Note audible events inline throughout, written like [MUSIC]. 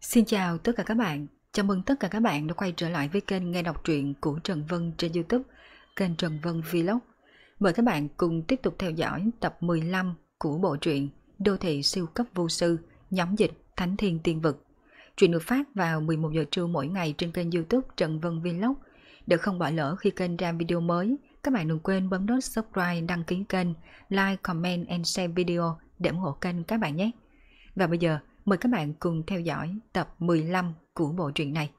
Xin chào tất cả các bạn. Chào mừng tất cả các bạn đã quay trở lại với kênh nghe đọc truyện của Trần Vân trên YouTube, kênh Trần Vân Vlog. Mời các bạn cùng tiếp tục theo dõi tập 15 của bộ truyện Đô thị siêu cấp vô sư, nhóm dịch Thánh Thiên Tiên Vực. Truyện được phát vào 11 giờ trưa mỗi ngày trên kênh YouTube Trần Vân Vlog. Để không bỏ lỡ khi kênh ra video mới, các bạn đừng quên bấm nút subscribe, đăng ký kênh, like, comment and share video để ủng hộ kênh các bạn nhé. Và bây giờ Mời các bạn cùng theo dõi tập 15 của bộ truyện này. Ba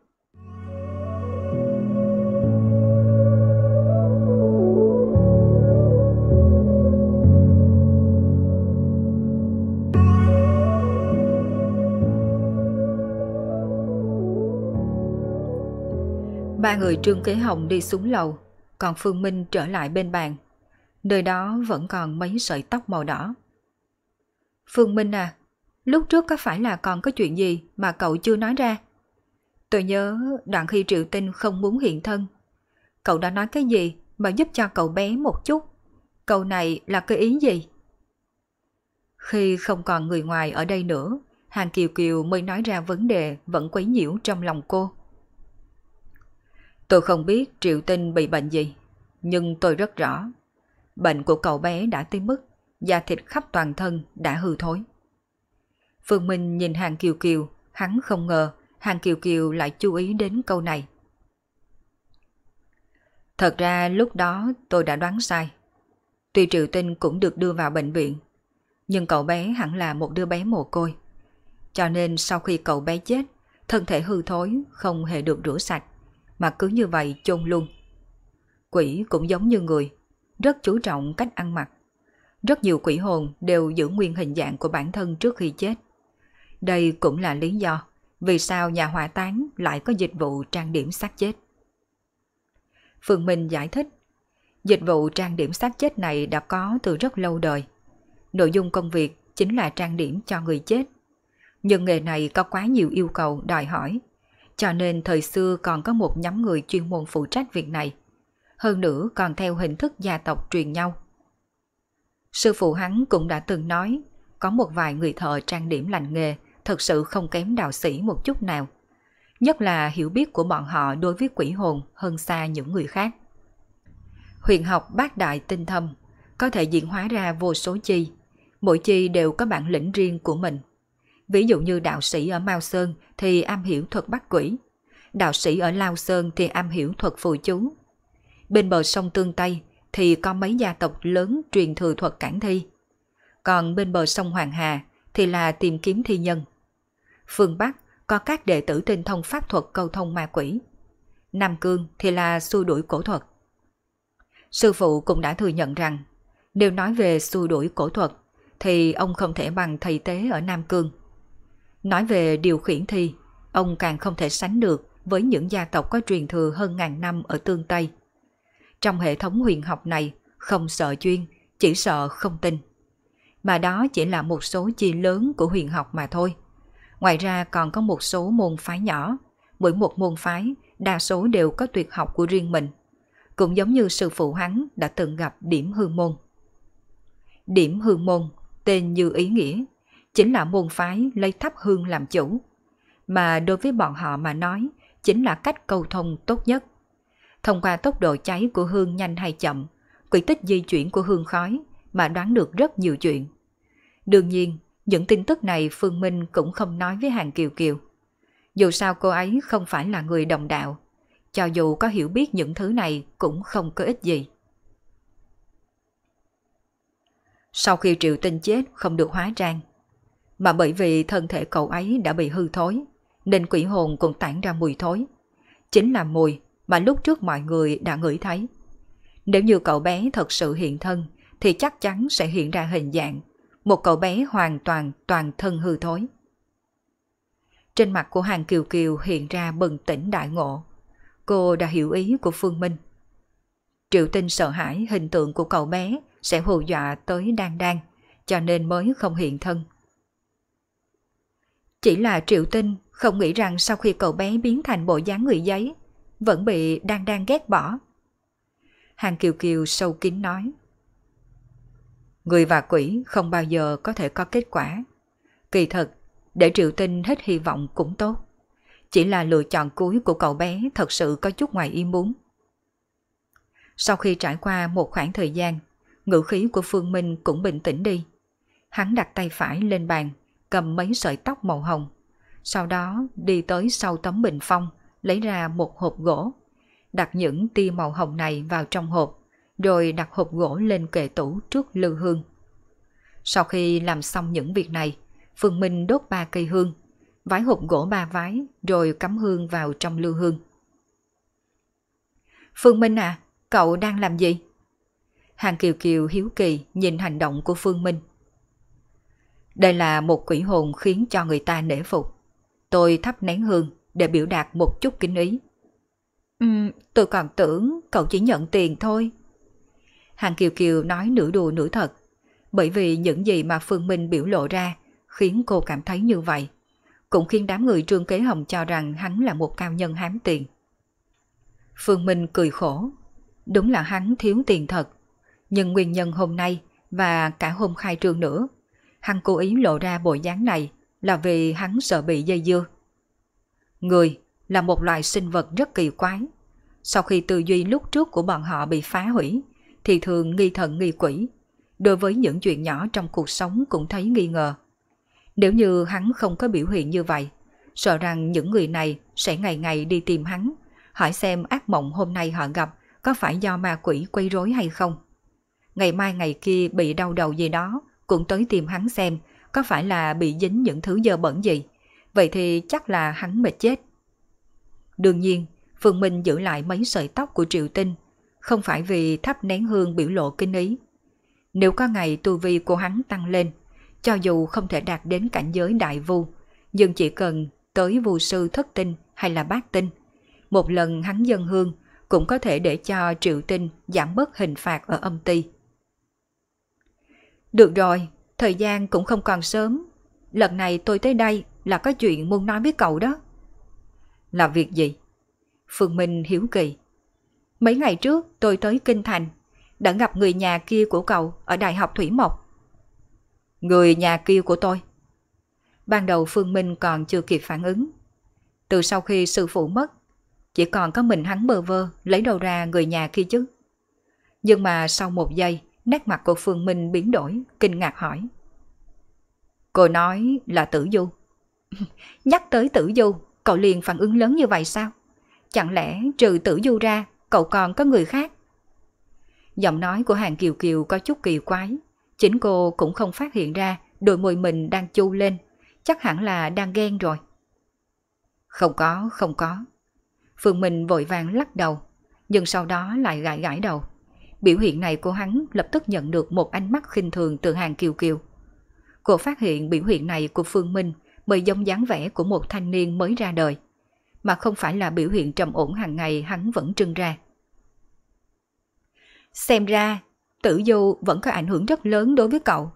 người Trương Kế Hồng đi xuống lầu, còn Phương Minh trở lại bên bàn. Nơi đó vẫn còn mấy sợi tóc màu đỏ. Phương Minh à, Lúc trước có phải là còn có chuyện gì mà cậu chưa nói ra? Tôi nhớ đoạn khi Triệu Tinh không muốn hiện thân. Cậu đã nói cái gì mà giúp cho cậu bé một chút? Câu này là cái ý gì? Khi không còn người ngoài ở đây nữa, Hàng Kiều Kiều mới nói ra vấn đề vẫn quấy nhiễu trong lòng cô. Tôi không biết Triệu Tinh bị bệnh gì, nhưng tôi rất rõ. Bệnh của cậu bé đã tới mức da thịt khắp toàn thân đã hư thối. Phương Minh nhìn Hàng Kiều Kiều, hắn không ngờ Hàng Kiều Kiều lại chú ý đến câu này. Thật ra lúc đó tôi đã đoán sai. Tuy Triệu Tinh cũng được đưa vào bệnh viện, nhưng cậu bé hẳn là một đứa bé mồ côi. Cho nên sau khi cậu bé chết, thân thể hư thối không hề được rửa sạch, mà cứ như vậy chôn luôn. Quỷ cũng giống như người, rất chú trọng cách ăn mặc. Rất nhiều quỷ hồn đều giữ nguyên hình dạng của bản thân trước khi chết. Đây cũng là lý do vì sao nhà hỏa táng lại có dịch vụ trang điểm xác chết. Phương Minh giải thích, dịch vụ trang điểm xác chết này đã có từ rất lâu đời. Nội dung công việc chính là trang điểm cho người chết. Nhưng nghề này có quá nhiều yêu cầu đòi hỏi, cho nên thời xưa còn có một nhóm người chuyên môn phụ trách việc này. Hơn nữa còn theo hình thức gia tộc truyền nhau. Sư phụ hắn cũng đã từng nói, có một vài người thợ trang điểm lành nghề – thật sự không kém đạo sĩ một chút nào. Nhất là hiểu biết của bọn họ đối với quỷ hồn hơn xa những người khác. Huyền học bát đại tinh thâm, có thể diễn hóa ra vô số chi. Mỗi chi đều có bản lĩnh riêng của mình. Ví dụ như đạo sĩ ở Mao Sơn thì am hiểu thuật bắt quỷ. Đạo sĩ ở Lao Sơn thì am hiểu thuật phù chú. Bên bờ sông Tương Tây thì có mấy gia tộc lớn truyền thừa thuật cản thi. Còn bên bờ sông Hoàng Hà thì là tìm kiếm thi nhân phương Bắc có các đệ tử tinh thông pháp thuật câu thông ma quỷ. Nam Cương thì là xua đuổi cổ thuật. Sư phụ cũng đã thừa nhận rằng, nếu nói về xua đuổi cổ thuật, thì ông không thể bằng thầy tế ở Nam Cương. Nói về điều khiển thi, ông càng không thể sánh được với những gia tộc có truyền thừa hơn ngàn năm ở tương Tây. Trong hệ thống huyền học này, không sợ chuyên, chỉ sợ không tin. Mà đó chỉ là một số chi lớn của huyền học mà thôi. Ngoài ra còn có một số môn phái nhỏ, mỗi một môn phái đa số đều có tuyệt học của riêng mình, cũng giống như sư phụ hắn đã từng gặp Điểm Hư Môn. Điểm Hư Môn, tên như ý nghĩa, chính là môn phái lấy thắp hương làm chủ, mà đối với bọn họ mà nói chính là cách cầu thông tốt nhất. Thông qua tốc độ cháy của hương nhanh hay chậm, quỹ tích di chuyển của hương khói mà đoán được rất nhiều chuyện. Đương nhiên, những tin tức này Phương Minh cũng không nói với Hàng Kiều Kiều. Dù sao cô ấy không phải là người đồng đạo, cho dù có hiểu biết những thứ này cũng không có ích gì. Sau khi Triệu Tinh chết không được hóa trang, mà bởi vì thân thể cậu ấy đã bị hư thối, nên quỷ hồn cũng tản ra mùi thối. Chính là mùi mà lúc trước mọi người đã ngửi thấy. Nếu như cậu bé thật sự hiện thân, thì chắc chắn sẽ hiện ra hình dạng một cậu bé hoàn toàn toàn thân hư thối. Trên mặt của hàng Kiều Kiều hiện ra bừng tỉnh đại ngộ. Cô đã hiểu ý của Phương Minh. Triệu Tinh sợ hãi hình tượng của cậu bé sẽ hù dọa tới đan đan cho nên mới không hiện thân. Chỉ là Triệu Tinh không nghĩ rằng sau khi cậu bé biến thành bộ dáng người giấy, vẫn bị đan đan ghét bỏ. Hàng Kiều Kiều sâu kín nói người và quỷ không bao giờ có thể có kết quả. Kỳ thật, để Triệu Tinh hết hy vọng cũng tốt. Chỉ là lựa chọn cuối của cậu bé thật sự có chút ngoài ý muốn. Sau khi trải qua một khoảng thời gian, ngữ khí của Phương Minh cũng bình tĩnh đi. Hắn đặt tay phải lên bàn, cầm mấy sợi tóc màu hồng. Sau đó đi tới sau tấm bình phong, lấy ra một hộp gỗ. Đặt những tia màu hồng này vào trong hộp, rồi đặt hộp gỗ lên kệ tủ trước lư hương. Sau khi làm xong những việc này, Phương Minh đốt ba cây hương, vái hộp gỗ ba vái rồi cắm hương vào trong lư hương. Phương Minh à, cậu đang làm gì? Hàng Kiều Kiều hiếu kỳ nhìn hành động của Phương Minh. Đây là một quỷ hồn khiến cho người ta nể phục. Tôi thắp nén hương để biểu đạt một chút kính ý. Ừm, tôi còn tưởng cậu chỉ nhận tiền thôi, Hàng Kiều Kiều nói nửa đùa nửa thật. Bởi vì những gì mà Phương Minh biểu lộ ra khiến cô cảm thấy như vậy. Cũng khiến đám người Trương Kế Hồng cho rằng hắn là một cao nhân hám tiền. Phương Minh cười khổ. Đúng là hắn thiếu tiền thật. Nhưng nguyên nhân hôm nay và cả hôm khai trương nữa, hắn cố ý lộ ra bộ dáng này là vì hắn sợ bị dây dưa. Người là một loài sinh vật rất kỳ quái. Sau khi tư duy lúc trước của bọn họ bị phá hủy, thì thường nghi thần nghi quỷ. Đối với những chuyện nhỏ trong cuộc sống cũng thấy nghi ngờ. Nếu như hắn không có biểu hiện như vậy, sợ rằng những người này sẽ ngày ngày đi tìm hắn, hỏi xem ác mộng hôm nay họ gặp có phải do ma quỷ quấy rối hay không. Ngày mai ngày kia bị đau đầu gì đó, cũng tới tìm hắn xem có phải là bị dính những thứ dơ bẩn gì. Vậy thì chắc là hắn mệt chết. Đương nhiên, Phương Minh giữ lại mấy sợi tóc của Triệu Tinh không phải vì thắp nén hương biểu lộ kinh ý. Nếu có ngày tu vi của hắn tăng lên, cho dù không thể đạt đến cảnh giới đại vu, nhưng chỉ cần tới vu sư thất tinh hay là bát tinh, một lần hắn dân hương cũng có thể để cho triệu tinh giảm bớt hình phạt ở âm ty. Được rồi, thời gian cũng không còn sớm. Lần này tôi tới đây là có chuyện muốn nói với cậu đó. Là việc gì? Phương Minh hiếu kỳ. Mấy ngày trước tôi tới Kinh Thành, đã gặp người nhà kia của cậu ở Đại học Thủy Mộc. Người nhà kia của tôi. Ban đầu Phương Minh còn chưa kịp phản ứng. Từ sau khi sư phụ mất, chỉ còn có mình hắn bơ vơ lấy đầu ra người nhà kia chứ. Nhưng mà sau một giây, nét mặt của Phương Minh biến đổi, kinh ngạc hỏi. Cô nói là tử du. [LAUGHS] Nhắc tới tử du, cậu liền phản ứng lớn như vậy sao? Chẳng lẽ trừ tử du ra cậu còn có người khác. Giọng nói của hàng kiều kiều có chút kỳ quái. Chính cô cũng không phát hiện ra đôi môi mình đang chu lên. Chắc hẳn là đang ghen rồi. Không có, không có. Phương Minh vội vàng lắc đầu, nhưng sau đó lại gãi gãi đầu. Biểu hiện này của hắn lập tức nhận được một ánh mắt khinh thường từ hàng kiều kiều. Cô phát hiện biểu hiện này của Phương Minh mới giống dáng vẻ của một thanh niên mới ra đời – mà không phải là biểu hiện trầm ổn hàng ngày hắn vẫn trưng ra. Xem ra, tử du vẫn có ảnh hưởng rất lớn đối với cậu.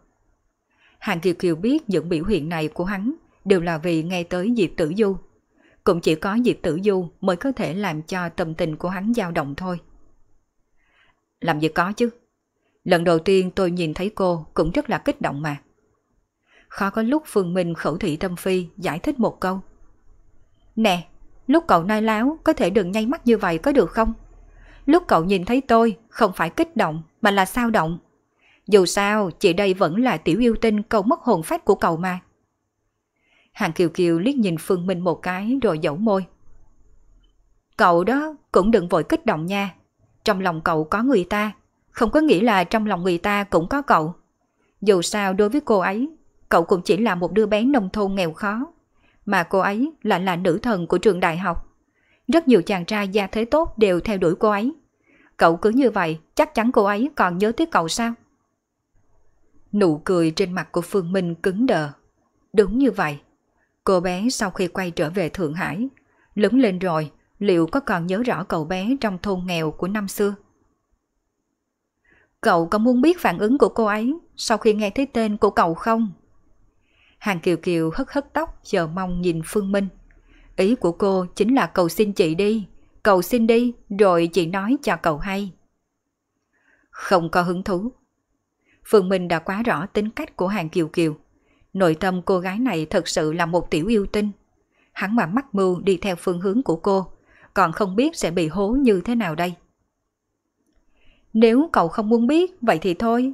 Hàng Kiều Kiều biết những biểu hiện này của hắn đều là vì nghe tới dịp Tử Du. Cũng chỉ có dịp Tử Du mới có thể làm cho tâm tình của hắn dao động thôi. Làm gì có chứ. Lần đầu tiên tôi nhìn thấy cô cũng rất là kích động mà. Khó có lúc Phương Minh khẩu thị tâm phi giải thích một câu. Nè, Lúc cậu nói láo có thể đừng nháy mắt như vậy có được không? Lúc cậu nhìn thấy tôi không phải kích động mà là sao động. Dù sao, chị đây vẫn là tiểu yêu tinh câu mất hồn phách của cậu mà. Hàng Kiều Kiều liếc nhìn Phương Minh một cái rồi dẫu môi. Cậu đó cũng đừng vội kích động nha. Trong lòng cậu có người ta, không có nghĩa là trong lòng người ta cũng có cậu. Dù sao đối với cô ấy, cậu cũng chỉ là một đứa bé nông thôn nghèo khó, mà cô ấy lại là nữ thần của trường đại học. Rất nhiều chàng trai gia thế tốt đều theo đuổi cô ấy. Cậu cứ như vậy, chắc chắn cô ấy còn nhớ tới cậu sao? Nụ cười trên mặt của Phương Minh cứng đờ. Đúng như vậy. Cô bé sau khi quay trở về Thượng Hải, lớn lên rồi, liệu có còn nhớ rõ cậu bé trong thôn nghèo của năm xưa? Cậu có muốn biết phản ứng của cô ấy sau khi nghe thấy tên của cậu không? Hàng Kiều Kiều hất hất tóc chờ mong nhìn Phương Minh. Ý của cô chính là cầu xin chị đi, cầu xin đi rồi chị nói cho cậu hay. Không có hứng thú. Phương Minh đã quá rõ tính cách của Hàng Kiều Kiều. Nội tâm cô gái này thật sự là một tiểu yêu tinh. Hắn mà mắc mưu đi theo phương hướng của cô, còn không biết sẽ bị hố như thế nào đây. Nếu cậu không muốn biết, vậy thì thôi.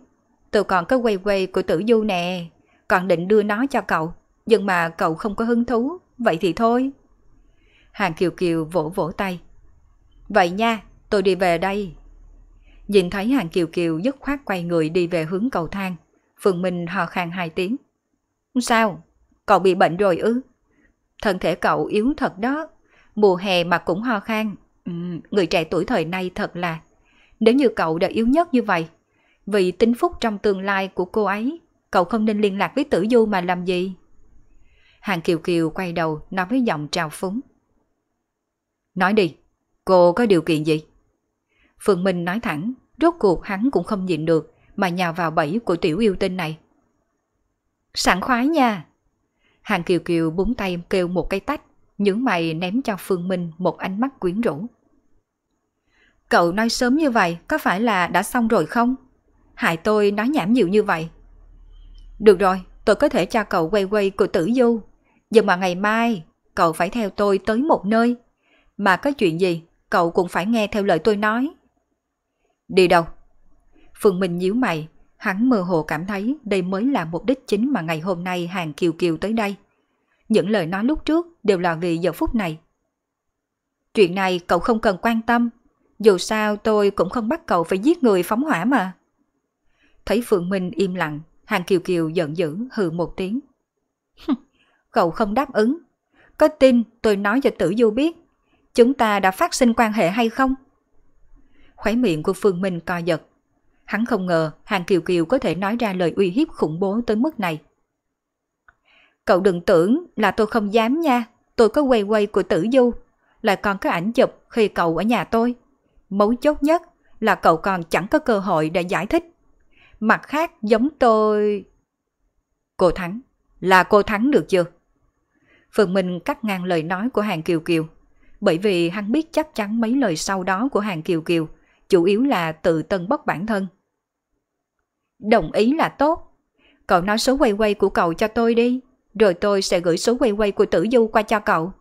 Tôi còn có quay quay của tử du nè, còn định đưa nó cho cậu, nhưng mà cậu không có hứng thú, vậy thì thôi. Hàng Kiều Kiều vỗ vỗ tay. Vậy nha, tôi đi về đây. Nhìn thấy Hàng Kiều Kiều dứt khoát quay người đi về hướng cầu thang. Phương Minh hò khan hai tiếng. Sao? Cậu bị bệnh rồi ư? Thân thể cậu yếu thật đó. Mùa hè mà cũng ho khan. Ừ, người trẻ tuổi thời nay thật là... Nếu như cậu đã yếu nhất như vậy, vì tính phúc trong tương lai của cô ấy cậu không nên liên lạc với tử du mà làm gì? Hàng Kiều Kiều quay đầu nói với giọng trào phúng. Nói đi, cô có điều kiện gì? Phương Minh nói thẳng, rốt cuộc hắn cũng không nhịn được mà nhào vào bẫy của tiểu yêu tinh này. Sẵn khoái nha! Hàng Kiều Kiều búng tay kêu một cái tách, những mày ném cho Phương Minh một ánh mắt quyến rũ. Cậu nói sớm như vậy có phải là đã xong rồi không? Hại tôi nói nhảm nhiều như vậy. Được rồi, tôi có thể cho cậu quay quay của tử du. Nhưng mà ngày mai, cậu phải theo tôi tới một nơi. Mà có chuyện gì, cậu cũng phải nghe theo lời tôi nói. Đi đâu? Phương Minh nhíu mày, hắn mơ hồ cảm thấy đây mới là mục đích chính mà ngày hôm nay hàng Kiều Kiều tới đây. Những lời nói lúc trước đều là vì giờ phút này. Chuyện này cậu không cần quan tâm, dù sao tôi cũng không bắt cậu phải giết người phóng hỏa mà. Thấy Phượng Minh im lặng, Hàng Kiều Kiều giận dữ hừ một tiếng. Cậu không đáp ứng. Có tin tôi nói cho Tử Du biết chúng ta đã phát sinh quan hệ hay không? Khóe miệng của Phương Minh co giật. Hắn không ngờ Hàng Kiều Kiều có thể nói ra lời uy hiếp khủng bố tới mức này. Cậu đừng tưởng là tôi không dám nha, tôi có quay quay của Tử Du, lại còn có ảnh chụp khi cậu ở nhà tôi. Mấu chốt nhất là cậu còn chẳng có cơ hội để giải thích mặt khác giống tôi... Cô Thắng, là cô Thắng được chưa? Phương Minh cắt ngang lời nói của Hàng Kiều Kiều, bởi vì hắn biết chắc chắn mấy lời sau đó của Hàng Kiều Kiều, chủ yếu là tự tân bốc bản thân. Đồng ý là tốt. Cậu nói số quay quay của cậu cho tôi đi, rồi tôi sẽ gửi số quay quay của tử du qua cho cậu.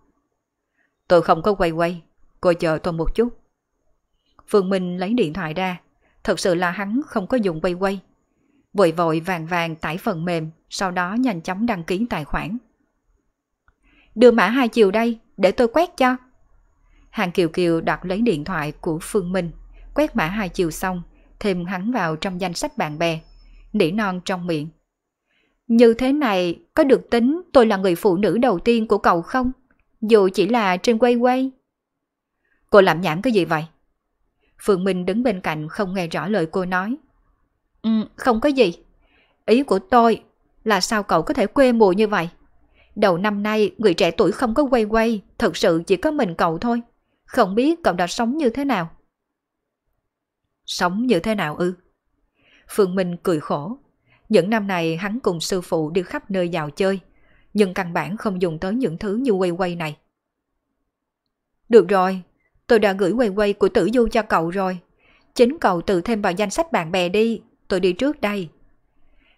Tôi không có quay quay, cô chờ tôi một chút. Phương Minh lấy điện thoại ra, thật sự là hắn không có dùng quay quay, vội vội vàng vàng tải phần mềm, sau đó nhanh chóng đăng ký tài khoản. Đưa mã hai chiều đây, để tôi quét cho. Hàng Kiều Kiều đặt lấy điện thoại của Phương Minh, quét mã hai chiều xong, thêm hắn vào trong danh sách bạn bè, nỉ non trong miệng. Như thế này có được tính tôi là người phụ nữ đầu tiên của cậu không? Dù chỉ là trên quay quay. Cô làm nhảm cái gì vậy? Phương Minh đứng bên cạnh không nghe rõ lời cô nói, Ừ, không có gì. Ý của tôi là sao cậu có thể quê mùa như vậy? Đầu năm nay, người trẻ tuổi không có quay quay, thật sự chỉ có mình cậu thôi. Không biết cậu đã sống như thế nào? Sống như thế nào ư? Phương Minh cười khổ. Những năm này hắn cùng sư phụ đi khắp nơi dạo chơi, nhưng căn bản không dùng tới những thứ như quay quay này. Được rồi, tôi đã gửi quay quay của tử du cho cậu rồi. Chính cậu tự thêm vào danh sách bạn bè đi, tôi đi trước đây.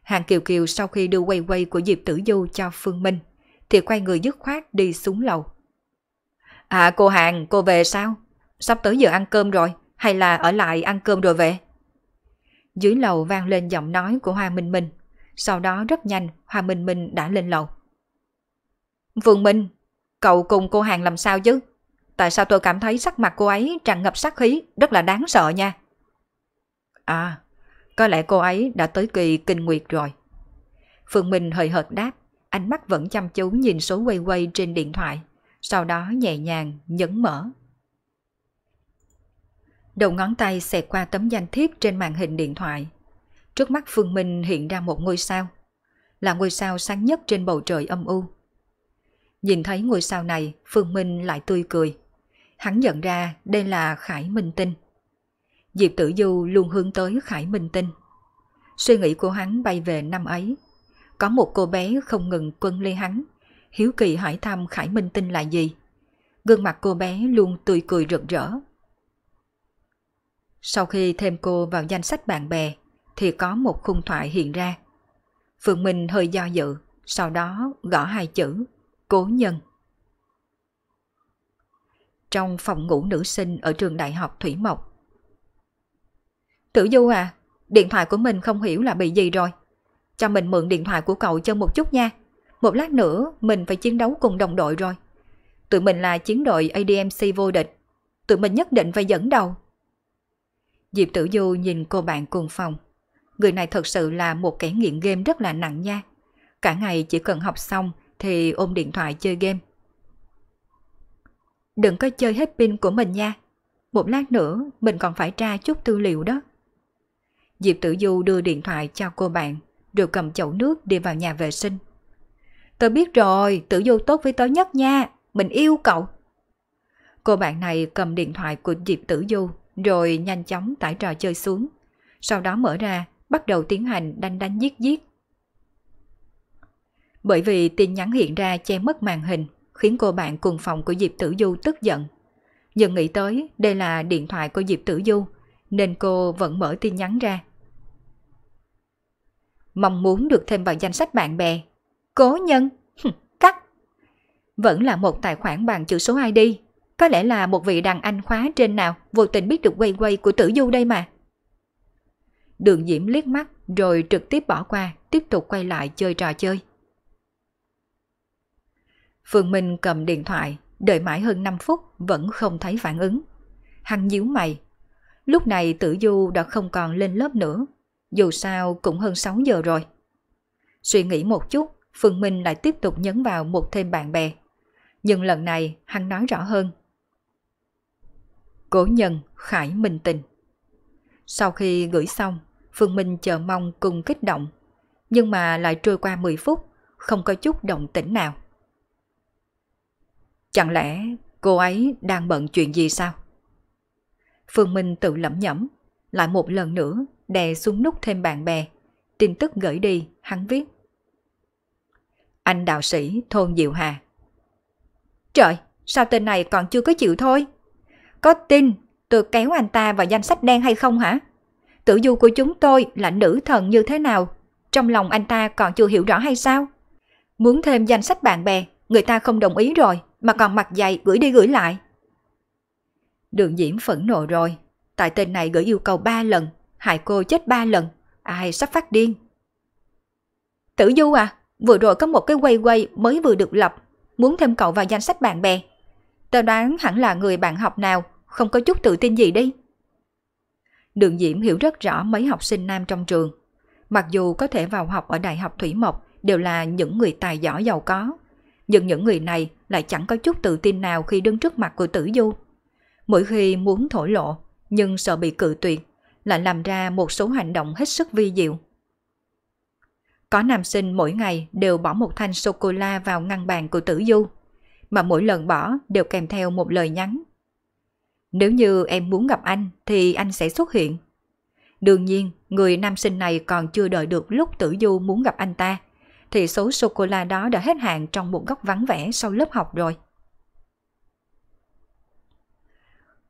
Hàng Kiều Kiều sau khi đưa quay quay của Diệp Tử Du cho Phương Minh, thì quay người dứt khoát đi xuống lầu. À cô Hàng, cô về sao? Sắp tới giờ ăn cơm rồi, hay là ở lại ăn cơm rồi về? Dưới lầu vang lên giọng nói của Hoa Minh Minh. Sau đó rất nhanh, Hoa Minh Minh đã lên lầu. Phương Minh, cậu cùng cô Hàng làm sao chứ? Tại sao tôi cảm thấy sắc mặt cô ấy tràn ngập sát khí, rất là đáng sợ nha. À, có lẽ cô ấy đã tới kỳ kinh nguyệt rồi. Phương Minh hơi hợt đáp, ánh mắt vẫn chăm chú nhìn số quay quay trên điện thoại, sau đó nhẹ nhàng nhấn mở. Đầu ngón tay xẹt qua tấm danh thiếp trên màn hình điện thoại. Trước mắt Phương Minh hiện ra một ngôi sao, là ngôi sao sáng nhất trên bầu trời âm u. Nhìn thấy ngôi sao này, Phương Minh lại tươi cười. Hắn nhận ra đây là Khải Minh Tinh. Diệp Tử Du luôn hướng tới Khải Minh Tinh. Suy nghĩ của hắn bay về năm ấy. Có một cô bé không ngừng quân lê hắn, hiếu kỳ hỏi thăm Khải Minh Tinh là gì. Gương mặt cô bé luôn tươi cười rực rỡ. Sau khi thêm cô vào danh sách bạn bè, thì có một khung thoại hiện ra. Phượng Minh hơi do dự, sau đó gõ hai chữ, cố nhân. Trong phòng ngủ nữ sinh ở trường đại học Thủy Mộc, Tử Du à, điện thoại của mình không hiểu là bị gì rồi. Cho mình mượn điện thoại của cậu chơi một chút nha. Một lát nữa mình phải chiến đấu cùng đồng đội rồi. Tụi mình là chiến đội ADMC vô địch. Tụi mình nhất định phải dẫn đầu. Diệp Tử Du nhìn cô bạn cùng phòng. Người này thật sự là một kẻ nghiện game rất là nặng nha. Cả ngày chỉ cần học xong thì ôm điện thoại chơi game. Đừng có chơi hết pin của mình nha. Một lát nữa mình còn phải tra chút tư liệu đó. Diệp Tử Du đưa điện thoại cho cô bạn, rồi cầm chậu nước đi vào nhà vệ sinh. Tớ biết rồi, Tử Du tốt với tớ nhất nha, mình yêu cậu. Cô bạn này cầm điện thoại của Diệp Tử Du, rồi nhanh chóng tải trò chơi xuống. Sau đó mở ra, bắt đầu tiến hành đánh đánh giết giết. Bởi vì tin nhắn hiện ra che mất màn hình, khiến cô bạn cùng phòng của Diệp Tử Du tức giận. Dần nghĩ tới đây là điện thoại của Diệp Tử Du, nên cô vẫn mở tin nhắn ra mong muốn được thêm vào danh sách bạn bè. Cố nhân, cắt. Vẫn là một tài khoản bằng chữ số ID, có lẽ là một vị đàn anh khóa trên nào vô tình biết được quay quay của tử du đây mà. Đường Diễm liếc mắt rồi trực tiếp bỏ qua, tiếp tục quay lại chơi trò chơi. Phương Minh cầm điện thoại, đợi mãi hơn 5 phút vẫn không thấy phản ứng. Hằng nhíu mày. Lúc này Tử Du đã không còn lên lớp nữa, dù sao cũng hơn 6 giờ rồi. Suy nghĩ một chút, Phương Minh lại tiếp tục nhấn vào một thêm bạn bè. Nhưng lần này hắn nói rõ hơn. Cố nhân Khải Minh Tình Sau khi gửi xong, Phương Minh chờ mong cùng kích động. Nhưng mà lại trôi qua 10 phút, không có chút động tĩnh nào. Chẳng lẽ cô ấy đang bận chuyện gì sao? Phương Minh tự lẩm nhẩm, lại một lần nữa đè xuống nút thêm bạn bè. Tin tức gửi đi, hắn viết. Anh đạo sĩ thôn Diệu Hà. Trời, sao tên này còn chưa có chịu thôi? Có tin tôi kéo anh ta vào danh sách đen hay không hả? Tử du của chúng tôi là nữ thần như thế nào? Trong lòng anh ta còn chưa hiểu rõ hay sao? Muốn thêm danh sách bạn bè, người ta không đồng ý rồi mà còn mặt dày gửi đi gửi lại. Đường Diễm phẫn nộ rồi, tại tên này gửi yêu cầu 3 lần hại cô chết ba lần, ai sắp phát điên. Tử Du à, vừa rồi có một cái quay quay mới vừa được lập, muốn thêm cậu vào danh sách bạn bè. Tớ đoán hẳn là người bạn học nào, không có chút tự tin gì đi. Đường Diễm hiểu rất rõ mấy học sinh nam trong trường. Mặc dù có thể vào học ở Đại học Thủy Mộc đều là những người tài giỏi giàu có, nhưng những người này lại chẳng có chút tự tin nào khi đứng trước mặt của Tử Du. Mỗi khi muốn thổ lộ, nhưng sợ bị cự tuyệt, lại làm ra một số hành động hết sức vi diệu. Có nam sinh mỗi ngày đều bỏ một thanh sô-cô-la vào ngăn bàn của tử du, mà mỗi lần bỏ đều kèm theo một lời nhắn. Nếu như em muốn gặp anh thì anh sẽ xuất hiện. Đương nhiên, người nam sinh này còn chưa đợi được lúc tử du muốn gặp anh ta, thì số sô-cô-la đó đã hết hạn trong một góc vắng vẻ sau lớp học rồi.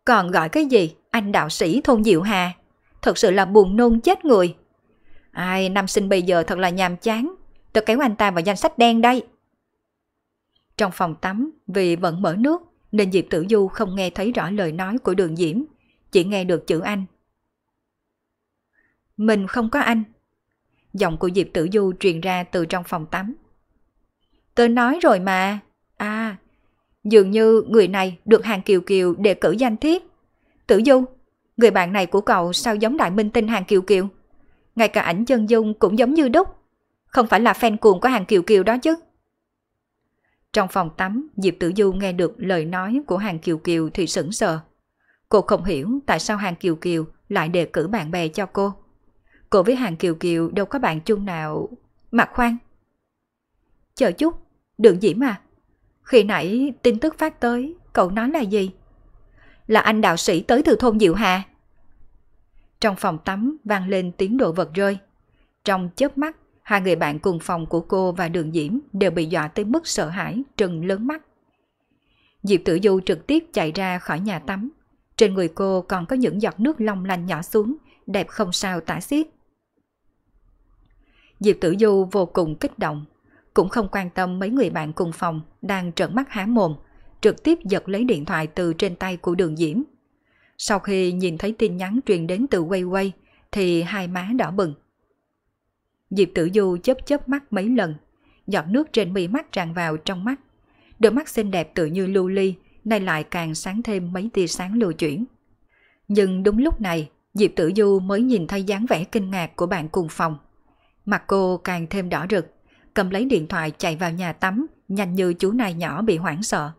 Còn gọi cái gì? Anh đạo sĩ Thôn Diệu Hà thật sự là buồn nôn chết người. Ai, nam sinh bây giờ thật là nhàm chán, tôi kéo anh ta vào danh sách đen đây. Trong phòng tắm, vì vẫn mở nước, nên Diệp Tử Du không nghe thấy rõ lời nói của đường Diễm, chỉ nghe được chữ anh. Mình không có anh. Giọng của Diệp Tử Du truyền ra từ trong phòng tắm. Tôi nói rồi mà. À, dường như người này được hàng Kiều Kiều đề cử danh thiếp. Tử Du, Người bạn này của cậu sao giống đại minh tinh hàng kiều kiều. Ngay cả ảnh chân dung cũng giống như đúc. Không phải là fan cuồng của hàng kiều kiều đó chứ. Trong phòng tắm, Diệp Tử Du nghe được lời nói của hàng kiều kiều thì sững sờ. Cô không hiểu tại sao hàng kiều kiều lại đề cử bạn bè cho cô. Cô với hàng kiều kiều đâu có bạn chung nào... Mà khoan. Chờ chút, đường diễm à. Khi nãy tin tức phát tới, cậu nói là gì? Là anh đạo sĩ tới từ thôn Diệu Hà. Trong phòng tắm vang lên tiếng đồ vật rơi. Trong chớp mắt, hai người bạn cùng phòng của cô và đường diễm đều bị dọa tới mức sợ hãi, trừng lớn mắt. Diệp Tử Du trực tiếp chạy ra khỏi nhà tắm. Trên người cô còn có những giọt nước long lanh nhỏ xuống, đẹp không sao tả xiết. Diệp Tử Du vô cùng kích động, cũng không quan tâm mấy người bạn cùng phòng đang trợn mắt há mồm, trực tiếp giật lấy điện thoại từ trên tay của đường diễm, sau khi nhìn thấy tin nhắn truyền đến từ quay quay thì hai má đỏ bừng. Diệp Tử Du chớp chớp mắt mấy lần, giọt nước trên mi mắt tràn vào trong mắt. Đôi mắt xinh đẹp tự như lưu ly, nay lại càng sáng thêm mấy tia sáng lưu chuyển. Nhưng đúng lúc này, Diệp Tử Du mới nhìn thấy dáng vẻ kinh ngạc của bạn cùng phòng. Mặt cô càng thêm đỏ rực, cầm lấy điện thoại chạy vào nhà tắm, nhanh như chú này nhỏ bị hoảng sợ.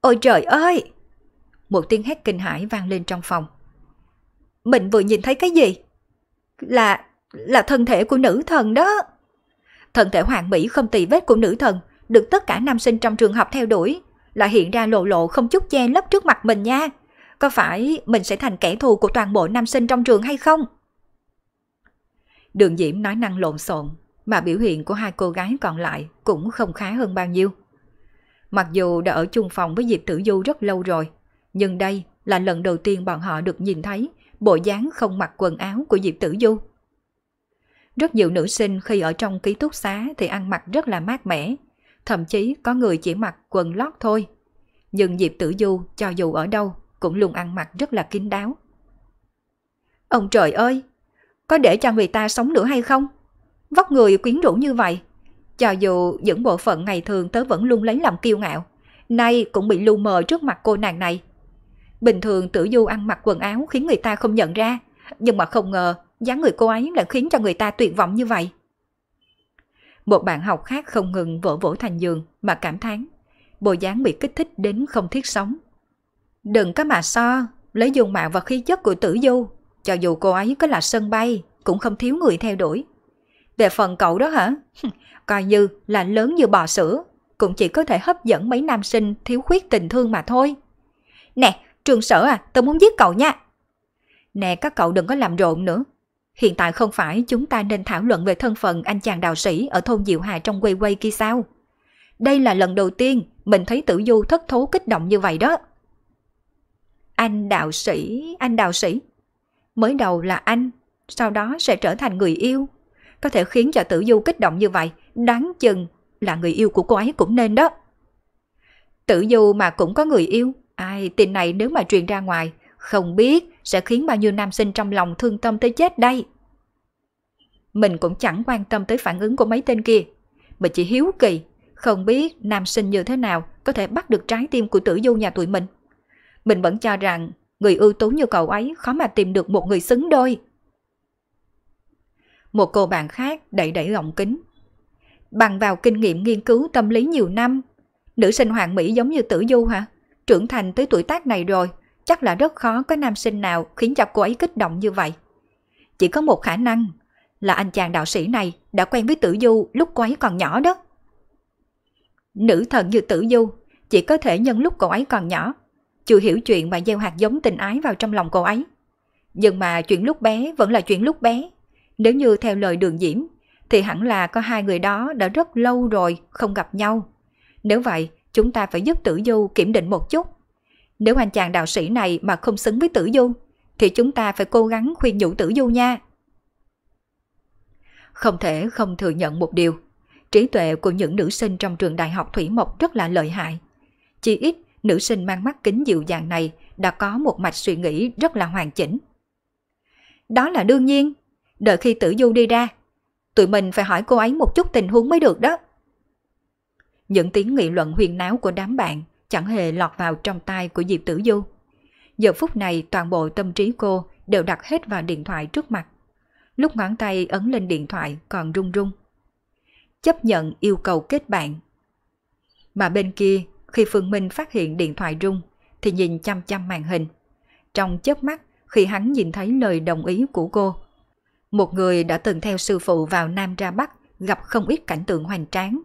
Ôi trời ơi! một tiếng hét kinh hãi vang lên trong phòng. Mình vừa nhìn thấy cái gì? Là, là thân thể của nữ thần đó. Thân thể hoàng mỹ không tì vết của nữ thần, được tất cả nam sinh trong trường học theo đuổi, là hiện ra lộ lộ không chút che lấp trước mặt mình nha. Có phải mình sẽ thành kẻ thù của toàn bộ nam sinh trong trường hay không? Đường Diễm nói năng lộn xộn, mà biểu hiện của hai cô gái còn lại cũng không khá hơn bao nhiêu. Mặc dù đã ở chung phòng với Diệp Tử Du rất lâu rồi, nhưng đây là lần đầu tiên bọn họ được nhìn thấy bộ dáng không mặc quần áo của Diệp Tử Du. Rất nhiều nữ sinh khi ở trong ký túc xá thì ăn mặc rất là mát mẻ, thậm chí có người chỉ mặc quần lót thôi. Nhưng Diệp Tử Du cho dù ở đâu cũng luôn ăn mặc rất là kín đáo. Ông trời ơi, có để cho người ta sống nữa hay không? Vóc người quyến rũ như vậy, cho dù những bộ phận ngày thường tớ vẫn luôn lấy làm kiêu ngạo, nay cũng bị lu mờ trước mặt cô nàng này, Bình thường tử du ăn mặc quần áo khiến người ta không nhận ra, nhưng mà không ngờ dáng người cô ấy lại khiến cho người ta tuyệt vọng như vậy. Một bạn học khác không ngừng vỗ vỗ thành giường mà cảm thán, bộ dáng bị kích thích đến không thiết sống. Đừng có mà so, lấy dung mạo và khí chất của tử du, cho dù cô ấy có là sân bay, cũng không thiếu người theo đuổi. Về phần cậu đó hả? Coi như là lớn như bò sữa, cũng chỉ có thể hấp dẫn mấy nam sinh thiếu khuyết tình thương mà thôi. Nè, trường sở à, tôi muốn giết cậu nha. Nè các cậu đừng có làm rộn nữa. Hiện tại không phải chúng ta nên thảo luận về thân phận anh chàng đạo sĩ ở thôn Diệu Hà trong quê quay kia sao? Đây là lần đầu tiên mình thấy tử du thất thố kích động như vậy đó. Anh đạo sĩ, anh đạo sĩ. Mới đầu là anh, sau đó sẽ trở thành người yêu. Có thể khiến cho tử du kích động như vậy, đáng chừng là người yêu của cô ấy cũng nên đó. Tử du mà cũng có người yêu, Ai tin này nếu mà truyền ra ngoài, không biết sẽ khiến bao nhiêu nam sinh trong lòng thương tâm tới chết đây. Mình cũng chẳng quan tâm tới phản ứng của mấy tên kia. Mình chỉ hiếu kỳ, không biết nam sinh như thế nào có thể bắt được trái tim của tử du nhà tụi mình. Mình vẫn cho rằng người ưu tú như cậu ấy khó mà tìm được một người xứng đôi. Một cô bạn khác đẩy đẩy gọng kính. Bằng vào kinh nghiệm nghiên cứu tâm lý nhiều năm, nữ sinh hoàng mỹ giống như tử du hả? trưởng thành tới tuổi tác này rồi, chắc là rất khó có nam sinh nào khiến cho cô ấy kích động như vậy. Chỉ có một khả năng là anh chàng đạo sĩ này đã quen với Tử Du lúc cô ấy còn nhỏ đó. Nữ thần như Tử Du chỉ có thể nhân lúc cô ấy còn nhỏ, chưa hiểu chuyện mà gieo hạt giống tình ái vào trong lòng cô ấy. Nhưng mà chuyện lúc bé vẫn là chuyện lúc bé. Nếu như theo lời đường diễm, thì hẳn là có hai người đó đã rất lâu rồi không gặp nhau. Nếu vậy, chúng ta phải giúp tử du kiểm định một chút. Nếu anh chàng đạo sĩ này mà không xứng với tử du, thì chúng ta phải cố gắng khuyên nhủ tử du nha. Không thể không thừa nhận một điều, trí tuệ của những nữ sinh trong trường đại học Thủy Mộc rất là lợi hại. Chỉ ít, nữ sinh mang mắt kính dịu dàng này đã có một mạch suy nghĩ rất là hoàn chỉnh. Đó là đương nhiên, đợi khi tử du đi ra, tụi mình phải hỏi cô ấy một chút tình huống mới được đó. Những tiếng nghị luận huyền náo của đám bạn chẳng hề lọt vào trong tai của Diệp Tử Du. Giờ phút này toàn bộ tâm trí cô đều đặt hết vào điện thoại trước mặt. Lúc ngón tay ấn lên điện thoại còn run run. Chấp nhận yêu cầu kết bạn. Mà bên kia, khi Phương Minh phát hiện điện thoại rung, thì nhìn chăm chăm màn hình. Trong chớp mắt, khi hắn nhìn thấy lời đồng ý của cô, một người đã từng theo sư phụ vào Nam ra Bắc, gặp không ít cảnh tượng hoành tráng,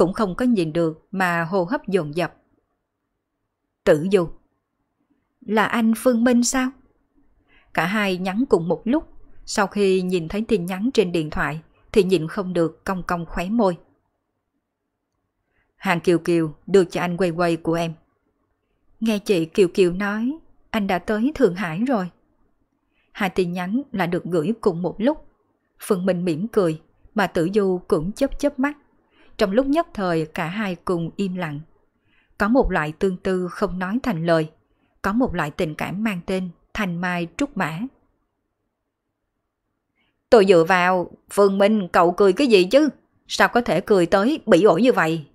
cũng không có nhìn được mà hô hấp dồn dập. Tử Du Là anh Phương Minh sao? Cả hai nhắn cùng một lúc, sau khi nhìn thấy tin nhắn trên điện thoại thì nhìn không được cong cong khóe môi. Hàng Kiều Kiều đưa cho anh quay quay của em. Nghe chị Kiều Kiều nói anh đã tới Thượng Hải rồi. Hai tin nhắn là được gửi cùng một lúc. Phương Minh mỉm cười mà Tử Du cũng chớp chớp mắt. Trong lúc nhất thời cả hai cùng im lặng. Có một loại tương tư không nói thành lời. Có một loại tình cảm mang tên Thành Mai Trúc Mã. Tôi dựa vào, Phương Minh cậu cười cái gì chứ? Sao có thể cười tới bị ổi như vậy?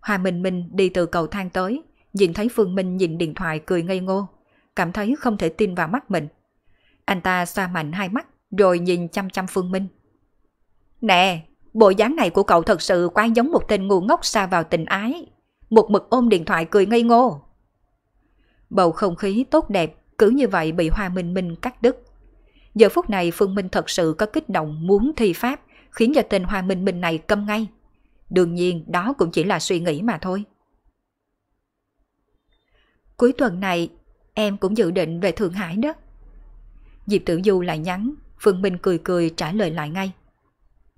hòa Minh Minh đi từ cầu thang tới, nhìn thấy Phương Minh nhìn điện thoại cười ngây ngô, cảm thấy không thể tin vào mắt mình. Anh ta xoa mạnh hai mắt rồi nhìn chăm chăm Phương Minh. Nè, Bộ dáng này của cậu thật sự quá giống một tên ngu ngốc xa vào tình ái. Một mực ôm điện thoại cười ngây ngô. Bầu không khí tốt đẹp cứ như vậy bị Hoa Minh Minh cắt đứt. Giờ phút này Phương Minh thật sự có kích động muốn thi pháp khiến cho tên Hoa Minh Minh này câm ngay. Đương nhiên đó cũng chỉ là suy nghĩ mà thôi. Cuối tuần này em cũng dự định về Thượng Hải đó. Diệp Tử Du lại nhắn, Phương Minh cười cười trả lời lại ngay.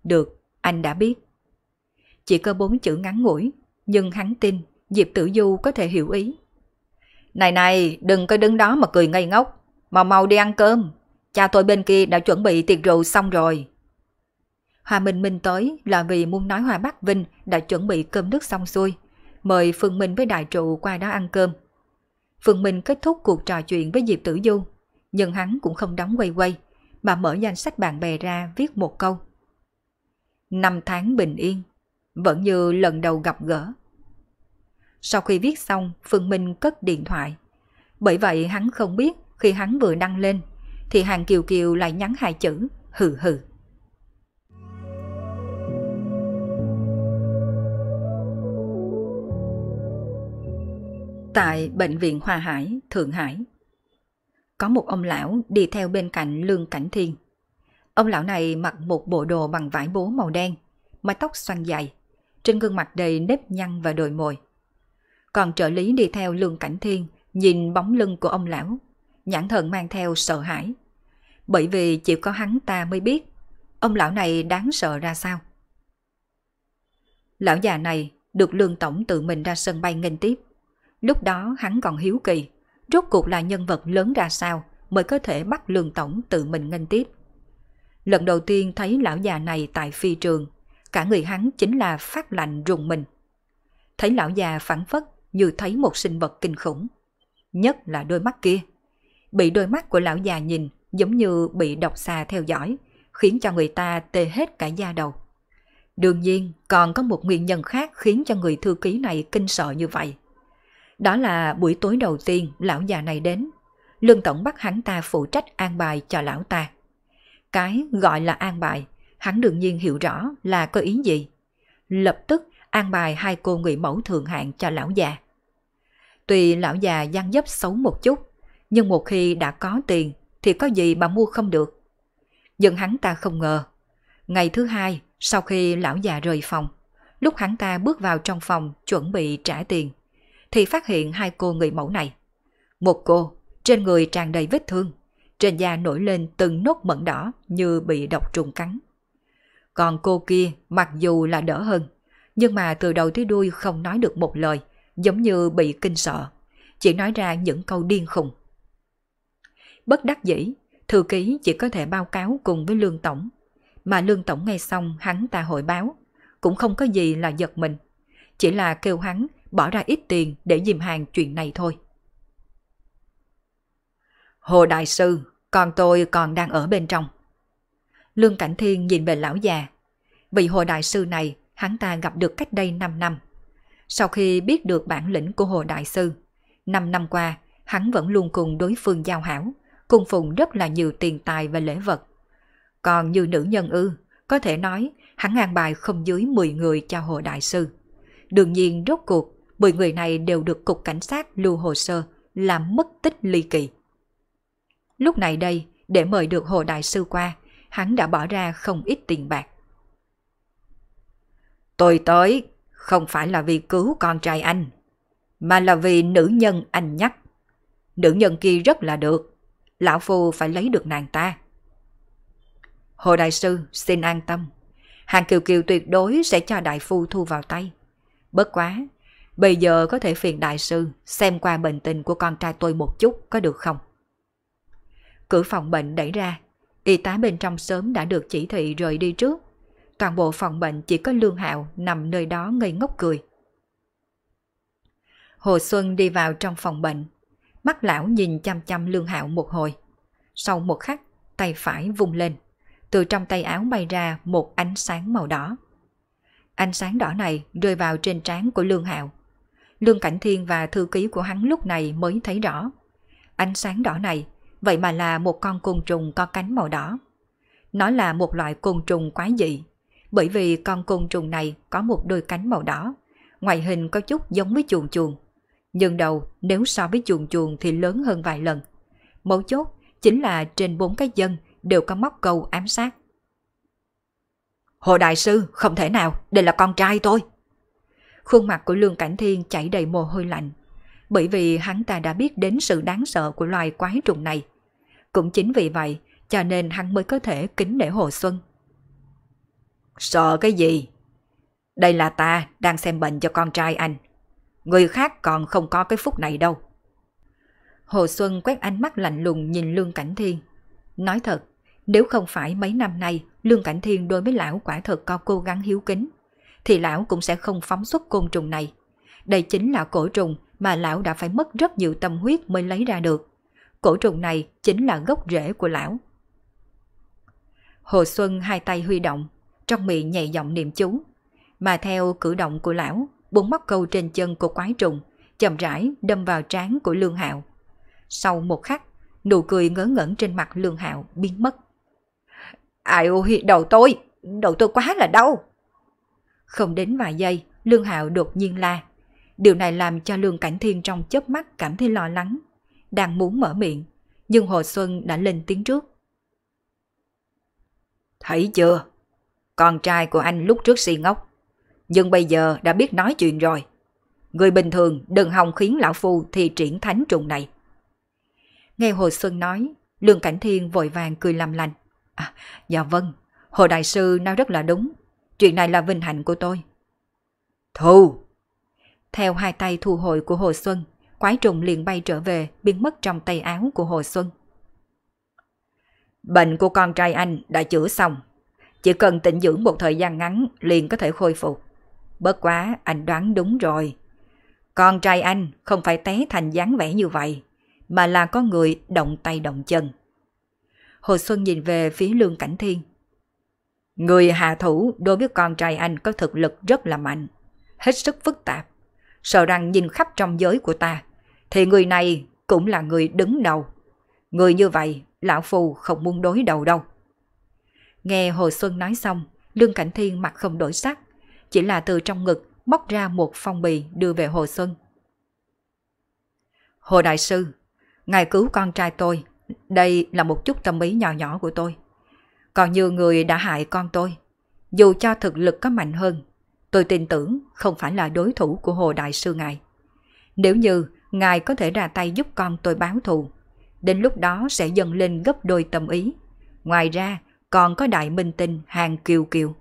Được, anh đã biết. Chỉ có bốn chữ ngắn ngủi, nhưng hắn tin Diệp Tử Du có thể hiểu ý. Này này, đừng có đứng đó mà cười ngây ngốc, mà mau đi ăn cơm. Cha tôi bên kia đã chuẩn bị tiệc rượu xong rồi. Hòa Minh Minh tới là vì muốn nói Hòa Bắc Vinh đã chuẩn bị cơm nước xong xuôi, mời Phương Minh với đại trụ qua đó ăn cơm. Phương Minh kết thúc cuộc trò chuyện với Diệp Tử Du, nhưng hắn cũng không đóng quay quay, mà mở danh sách bạn bè ra viết một câu năm tháng bình yên, vẫn như lần đầu gặp gỡ. Sau khi viết xong, Phương Minh cất điện thoại. Bởi vậy hắn không biết khi hắn vừa đăng lên, thì hàng Kiều Kiều lại nhắn hai chữ hừ hừ. Tại Bệnh viện Hòa Hải, Thượng Hải, có một ông lão đi theo bên cạnh Lương Cảnh Thiên. Ông lão này mặc một bộ đồ bằng vải bố màu đen, mái tóc xoăn dài, trên gương mặt đầy nếp nhăn và đồi mồi. Còn trợ lý đi theo Lương Cảnh Thiên, nhìn bóng lưng của ông lão, nhãn thần mang theo sợ hãi. Bởi vì chỉ có hắn ta mới biết, ông lão này đáng sợ ra sao. Lão già này được Lương Tổng tự mình ra sân bay nghênh tiếp. Lúc đó hắn còn hiếu kỳ, rốt cuộc là nhân vật lớn ra sao mới có thể bắt Lương Tổng tự mình nghênh tiếp. Lần đầu tiên thấy lão già này tại phi trường, cả người hắn chính là phát lạnh rùng mình. Thấy lão già phản phất như thấy một sinh vật kinh khủng. Nhất là đôi mắt kia. Bị đôi mắt của lão già nhìn giống như bị độc xà theo dõi, khiến cho người ta tê hết cả da đầu. Đương nhiên, còn có một nguyên nhân khác khiến cho người thư ký này kinh sợ như vậy. Đó là buổi tối đầu tiên lão già này đến, Lương Tổng bắt hắn ta phụ trách an bài cho lão ta. Cái gọi là an bài, hắn đương nhiên hiểu rõ là có ý gì. Lập tức an bài hai cô người mẫu thượng hạng cho lão già. Tuy lão già gian dấp xấu một chút, nhưng một khi đã có tiền thì có gì mà mua không được. Nhưng hắn ta không ngờ. Ngày thứ hai, sau khi lão già rời phòng, lúc hắn ta bước vào trong phòng chuẩn bị trả tiền, thì phát hiện hai cô người mẫu này. Một cô, trên người tràn đầy vết thương, trên da nổi lên từng nốt mẩn đỏ như bị độc trùng cắn. Còn cô kia mặc dù là đỡ hơn, nhưng mà từ đầu tới đuôi không nói được một lời, giống như bị kinh sợ, chỉ nói ra những câu điên khùng. Bất đắc dĩ, thư ký chỉ có thể báo cáo cùng với lương tổng, mà lương tổng nghe xong hắn ta hội báo, cũng không có gì là giật mình, chỉ là kêu hắn bỏ ra ít tiền để dìm hàng chuyện này thôi. Hồ Đại Sư, con tôi còn đang ở bên trong. Lương Cảnh Thiên nhìn về lão già. Vị Hồ Đại Sư này hắn ta gặp được cách đây 5 năm. Sau khi biết được bản lĩnh của Hồ Đại Sư, 5 năm qua hắn vẫn luôn cùng đối phương giao hảo, cung phụng rất là nhiều tiền tài và lễ vật. Còn như nữ nhân ư, có thể nói hắn an bài không dưới 10 người cho Hồ Đại Sư. Đương nhiên rốt cuộc, 10 người này đều được Cục Cảnh sát lưu hồ sơ làm mất tích ly kỳ. Lúc này đây, để mời được Hồ Đại Sư qua, hắn đã bỏ ra không ít tiền bạc. Tôi tới không phải là vì cứu con trai anh, mà là vì nữ nhân anh nhắc. Nữ nhân kia rất là được, lão phu phải lấy được nàng ta. Hồ Đại Sư xin an tâm, hàng kiều kiều tuyệt đối sẽ cho đại phu thu vào tay. Bất quá, bây giờ có thể phiền đại sư xem qua bệnh tình của con trai tôi một chút có được không? Cửa phòng bệnh đẩy ra, y tá bên trong sớm đã được chỉ thị rời đi trước. Toàn bộ phòng bệnh chỉ có Lương Hạo nằm nơi đó ngây ngốc cười. Hồ Xuân đi vào trong phòng bệnh, mắt lão nhìn chăm chăm Lương Hạo một hồi. Sau một khắc, tay phải vung lên, từ trong tay áo bay ra một ánh sáng màu đỏ. Ánh sáng đỏ này rơi vào trên trán của Lương Hạo. Lương Cảnh Thiên và thư ký của hắn lúc này mới thấy rõ. Ánh sáng đỏ này vậy mà là một con côn trùng có cánh màu đỏ. Nó là một loại côn trùng quái dị, bởi vì con côn trùng này có một đôi cánh màu đỏ, ngoại hình có chút giống với chuồn chuồn. Nhưng đầu nếu so với chuồn chuồn thì lớn hơn vài lần. Mấu chốt chính là trên bốn cái dân đều có móc câu ám sát. Hồ Đại Sư, không thể nào, đây là con trai tôi. Khuôn mặt của Lương Cảnh Thiên chảy đầy mồ hôi lạnh, bởi vì hắn ta đã biết đến sự đáng sợ của loài quái trùng này. Cũng chính vì vậy cho nên hắn mới có thể kính để Hồ Xuân. Sợ cái gì? Đây là ta đang xem bệnh cho con trai anh. Người khác còn không có cái phúc này đâu. Hồ Xuân quét ánh mắt lạnh lùng nhìn Lương Cảnh Thiên. Nói thật, nếu không phải mấy năm nay Lương Cảnh Thiên đối với lão quả thật có cố gắng hiếu kính, thì lão cũng sẽ không phóng xuất côn trùng này. Đây chính là cổ trùng mà lão đã phải mất rất nhiều tâm huyết mới lấy ra được cổ trùng này chính là gốc rễ của lão. Hồ Xuân hai tay huy động, trong miệng nhẹ giọng niệm chú, mà theo cử động của lão, bốn móc câu trên chân của quái trùng, chậm rãi đâm vào trán của Lương Hạo. Sau một khắc, nụ cười ngớ ngẩn trên mặt Lương Hạo biến mất. Ai ôi, đầu tôi, đầu tôi quá là đau. Không đến vài giây, Lương Hạo đột nhiên la. Điều này làm cho Lương Cảnh Thiên trong chớp mắt cảm thấy lo lắng, đang muốn mở miệng, nhưng Hồ Xuân đã lên tiếng trước. Thấy chưa? Con trai của anh lúc trước si ngốc, nhưng bây giờ đã biết nói chuyện rồi. Người bình thường đừng hòng khiến lão phu thi triển thánh trùng này. Nghe Hồ Xuân nói, Lương Cảnh Thiên vội vàng cười làm lành. À, dạ vâng, Hồ Đại Sư nói rất là đúng. Chuyện này là vinh hạnh của tôi. Thu! Theo hai tay thu hồi của Hồ Xuân, quái trùng liền bay trở về, biến mất trong tay áo của Hồ Xuân. Bệnh của con trai anh đã chữa xong. Chỉ cần tịnh dưỡng một thời gian ngắn liền có thể khôi phục. Bất quá anh đoán đúng rồi. Con trai anh không phải té thành dáng vẻ như vậy, mà là có người động tay động chân. Hồ Xuân nhìn về phía Lương Cảnh Thiên. Người hạ thủ đối với con trai anh có thực lực rất là mạnh, hết sức phức tạp sợ rằng nhìn khắp trong giới của ta, thì người này cũng là người đứng đầu. Người như vậy, lão phù không muốn đối đầu đâu. Nghe Hồ Xuân nói xong, Lương Cảnh Thiên mặt không đổi sắc, chỉ là từ trong ngực móc ra một phong bì đưa về Hồ Xuân. Hồ Đại Sư, ngài cứu con trai tôi, đây là một chút tâm ý nhỏ nhỏ của tôi. Còn như người đã hại con tôi, dù cho thực lực có mạnh hơn Tôi tin tưởng không phải là đối thủ của Hồ Đại Sư Ngài. Nếu như Ngài có thể ra tay giúp con tôi báo thù, đến lúc đó sẽ dâng lên gấp đôi tâm ý. Ngoài ra, còn có đại minh tinh hàng kiều kiều.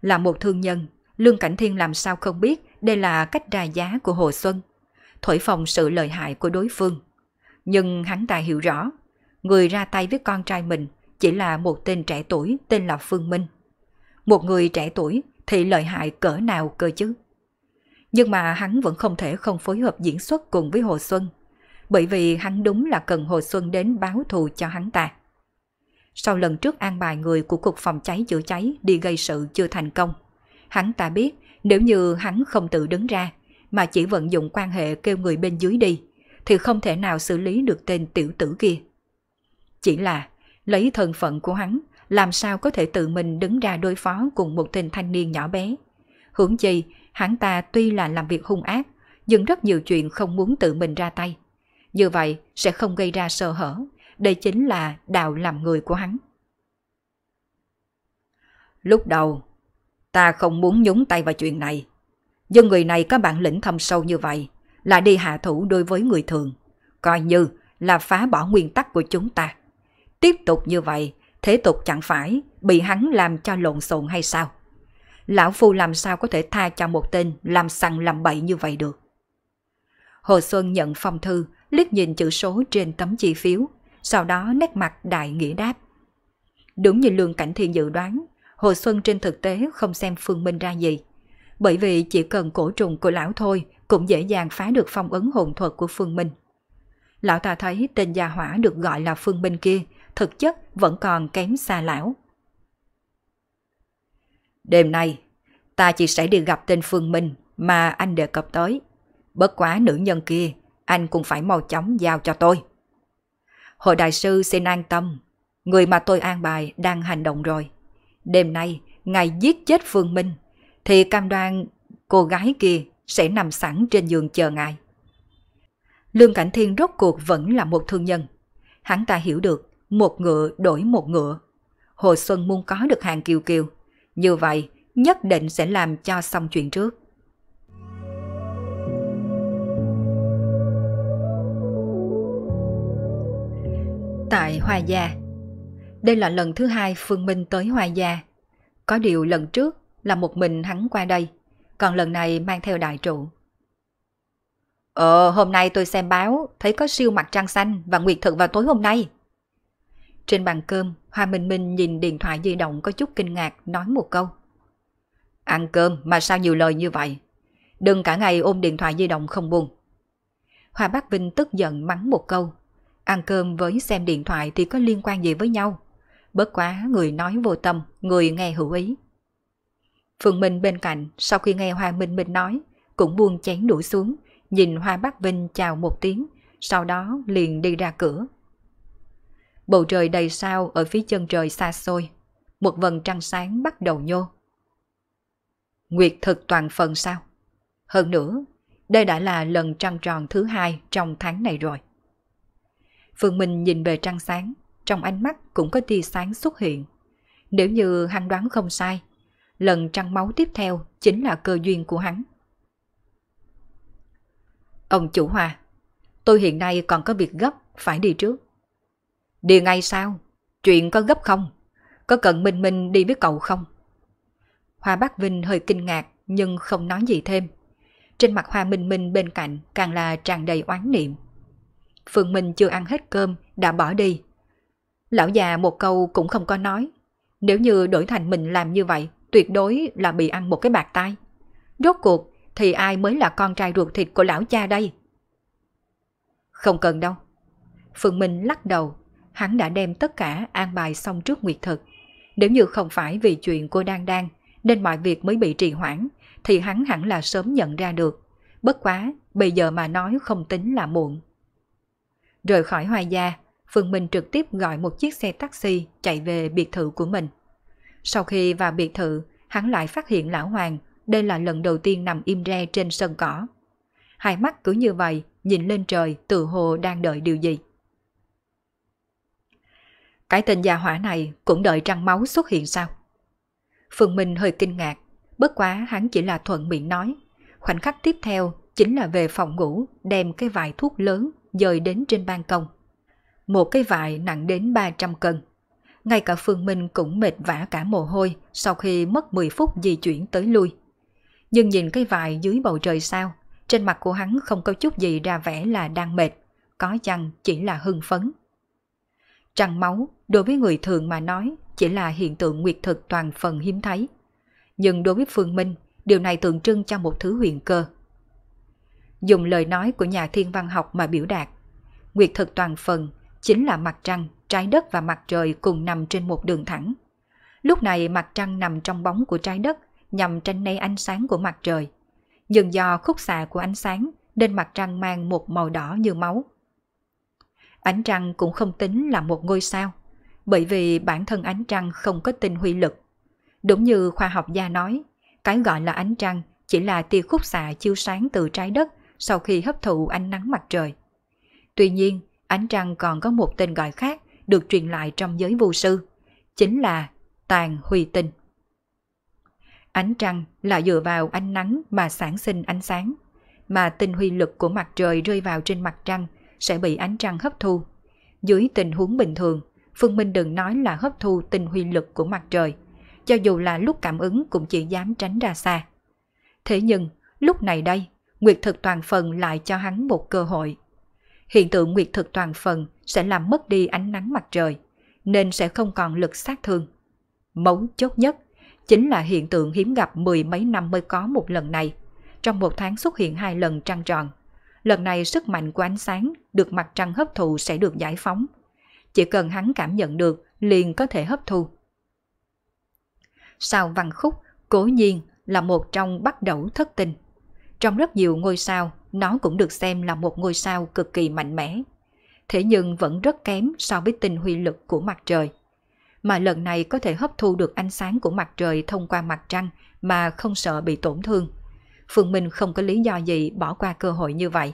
Là một thương nhân, Lương Cảnh Thiên làm sao không biết đây là cách ra giá của Hồ Xuân, thổi phòng sự lợi hại của đối phương. Nhưng hắn ta hiểu rõ, người ra tay với con trai mình chỉ là một tên trẻ tuổi tên là Phương Minh. Một người trẻ tuổi thì lợi hại cỡ nào cơ chứ. Nhưng mà hắn vẫn không thể không phối hợp diễn xuất cùng với Hồ Xuân, bởi vì hắn đúng là cần Hồ Xuân đến báo thù cho hắn ta. Sau lần trước an bài người của Cục Phòng cháy chữa cháy đi gây sự chưa thành công, hắn ta biết nếu như hắn không tự đứng ra mà chỉ vận dụng quan hệ kêu người bên dưới đi thì không thể nào xử lý được tên tiểu tử kia. Chỉ là lấy thân phận của hắn làm sao có thể tự mình đứng ra đối phó cùng một tên thanh niên nhỏ bé. Hưởng gì, hắn ta tuy là làm việc hung ác, nhưng rất nhiều chuyện không muốn tự mình ra tay. Như vậy sẽ không gây ra sơ hở, đây chính là đạo làm người của hắn. Lúc đầu, ta không muốn nhúng tay vào chuyện này. Nhưng người này có bản lĩnh thâm sâu như vậy, là đi hạ thủ đối với người thường, coi như là phá bỏ nguyên tắc của chúng ta. Tiếp tục như vậy thế tục chẳng phải bị hắn làm cho lộn xộn hay sao? Lão Phu làm sao có thể tha cho một tên làm sằng làm bậy như vậy được? Hồ Xuân nhận phong thư, liếc nhìn chữ số trên tấm chi phiếu, sau đó nét mặt đại nghĩa đáp. Đúng như Lương Cảnh Thiên dự đoán, Hồ Xuân trên thực tế không xem Phương Minh ra gì. Bởi vì chỉ cần cổ trùng của lão thôi cũng dễ dàng phá được phong ấn hồn thuật của Phương Minh. Lão ta thấy tên gia hỏa được gọi là Phương Minh kia thực chất vẫn còn kém xa lão. Đêm nay, ta chỉ sẽ đi gặp tên Phương Minh mà anh đề cập tới. Bất quá nữ nhân kia, anh cũng phải mau chóng giao cho tôi. Hội đại sư xin an tâm, người mà tôi an bài đang hành động rồi. Đêm nay, ngày giết chết Phương Minh, thì cam đoan cô gái kia sẽ nằm sẵn trên giường chờ ngài. Lương Cảnh Thiên rốt cuộc vẫn là một thương nhân. Hắn ta hiểu được một ngựa đổi một ngựa. Hồ Xuân muốn có được hàng kiều kiều, như vậy nhất định sẽ làm cho xong chuyện trước. Tại Hoa Gia Đây là lần thứ hai Phương Minh tới Hoa Gia. Có điều lần trước là một mình hắn qua đây, còn lần này mang theo đại trụ. Ờ, hôm nay tôi xem báo, thấy có siêu mặt trăng xanh và nguyệt thực vào tối hôm nay. Trên bàn cơm, Hoa Minh Minh nhìn điện thoại di động có chút kinh ngạc nói một câu. Ăn cơm mà sao nhiều lời như vậy? Đừng cả ngày ôm điện thoại di động không buồn. Hoa Bắc Vinh tức giận mắng một câu. Ăn cơm với xem điện thoại thì có liên quan gì với nhau? Bất quá người nói vô tâm, người nghe hữu ý. Phương Minh bên cạnh sau khi nghe Hoa Minh Minh nói cũng buông chén đũa xuống, nhìn Hoa Bắc Vinh chào một tiếng, sau đó liền đi ra cửa. Bầu trời đầy sao ở phía chân trời xa xôi. Một vầng trăng sáng bắt đầu nhô. Nguyệt thực toàn phần sao? Hơn nữa, đây đã là lần trăng tròn thứ hai trong tháng này rồi. Phương Minh nhìn về trăng sáng, trong ánh mắt cũng có tia sáng xuất hiện. Nếu như hắn đoán không sai, lần trăng máu tiếp theo chính là cơ duyên của hắn. Ông chủ hòa, tôi hiện nay còn có việc gấp, phải đi trước. Đi ngay sao? Chuyện có gấp không? Có cần Minh Minh đi với cậu không? Hoa Bắc Vinh hơi kinh ngạc nhưng không nói gì thêm. Trên mặt Hoa Minh Minh bên cạnh càng là tràn đầy oán niệm. Phương Minh chưa ăn hết cơm đã bỏ đi. Lão già một câu cũng không có nói. Nếu như đổi thành mình làm như vậy tuyệt đối là bị ăn một cái bạc tai. Rốt cuộc thì ai mới là con trai ruột thịt của lão cha đây? Không cần đâu. Phương Minh lắc đầu hắn đã đem tất cả an bài xong trước nguyệt thực. Nếu như không phải vì chuyện cô đang đang, nên mọi việc mới bị trì hoãn, thì hắn hẳn là sớm nhận ra được. Bất quá, bây giờ mà nói không tính là muộn. Rời khỏi hoa gia, Phương Minh trực tiếp gọi một chiếc xe taxi chạy về biệt thự của mình. Sau khi vào biệt thự, hắn lại phát hiện Lão Hoàng, đây là lần đầu tiên nằm im re trên sân cỏ. Hai mắt cứ như vậy, nhìn lên trời tự hồ đang đợi điều gì. Cái tên gia hỏa này cũng đợi trăng máu xuất hiện sao? Phương Minh hơi kinh ngạc, bất quá hắn chỉ là thuận miệng nói. Khoảnh khắc tiếp theo chính là về phòng ngủ đem cái vải thuốc lớn dời đến trên ban công. Một cái vải nặng đến 300 cân. Ngay cả Phương Minh cũng mệt vã cả mồ hôi sau khi mất 10 phút di chuyển tới lui. Nhưng nhìn cái vải dưới bầu trời sao, trên mặt của hắn không có chút gì ra vẻ là đang mệt, có chăng chỉ là hưng phấn. Trăng máu đối với người thường mà nói chỉ là hiện tượng nguyệt thực toàn phần hiếm thấy. Nhưng đối với Phương Minh, điều này tượng trưng cho một thứ huyền cơ. Dùng lời nói của nhà thiên văn học mà biểu đạt, nguyệt thực toàn phần chính là mặt trăng, trái đất và mặt trời cùng nằm trên một đường thẳng. Lúc này mặt trăng nằm trong bóng của trái đất nhằm tranh nay ánh sáng của mặt trời. Nhưng do khúc xạ của ánh sáng nên mặt trăng mang một màu đỏ như máu. Ánh trăng cũng không tính là một ngôi sao, bởi vì bản thân ánh trăng không có tinh huy lực. Đúng như khoa học gia nói, cái gọi là ánh trăng chỉ là tia khúc xạ chiếu sáng từ trái đất sau khi hấp thụ ánh nắng mặt trời. Tuy nhiên, ánh trăng còn có một tên gọi khác được truyền lại trong giới vô sư, chính là tàn huy tinh. Ánh trăng là dựa vào ánh nắng mà sản sinh ánh sáng, mà tinh huy lực của mặt trời rơi vào trên mặt trăng sẽ bị ánh trăng hấp thu. Dưới tình huống bình thường, Phương Minh đừng nói là hấp thu tinh huy lực của mặt trời, cho dù là lúc cảm ứng cũng chỉ dám tránh ra xa. Thế nhưng, lúc này đây, nguyệt thực toàn phần lại cho hắn một cơ hội. Hiện tượng nguyệt thực toàn phần sẽ làm mất đi ánh nắng mặt trời, nên sẽ không còn lực sát thương. Mấu chốt nhất chính là hiện tượng hiếm gặp mười mấy năm mới có một lần này, trong một tháng xuất hiện hai lần trăng tròn – lần này sức mạnh của ánh sáng được mặt trăng hấp thụ sẽ được giải phóng. Chỉ cần hắn cảm nhận được liền có thể hấp thu. Sao văn khúc cố nhiên là một trong bắt đầu thất tình. Trong rất nhiều ngôi sao, nó cũng được xem là một ngôi sao cực kỳ mạnh mẽ. Thế nhưng vẫn rất kém so với tinh huy lực của mặt trời. Mà lần này có thể hấp thu được ánh sáng của mặt trời thông qua mặt trăng mà không sợ bị tổn thương Phương Minh không có lý do gì bỏ qua cơ hội như vậy.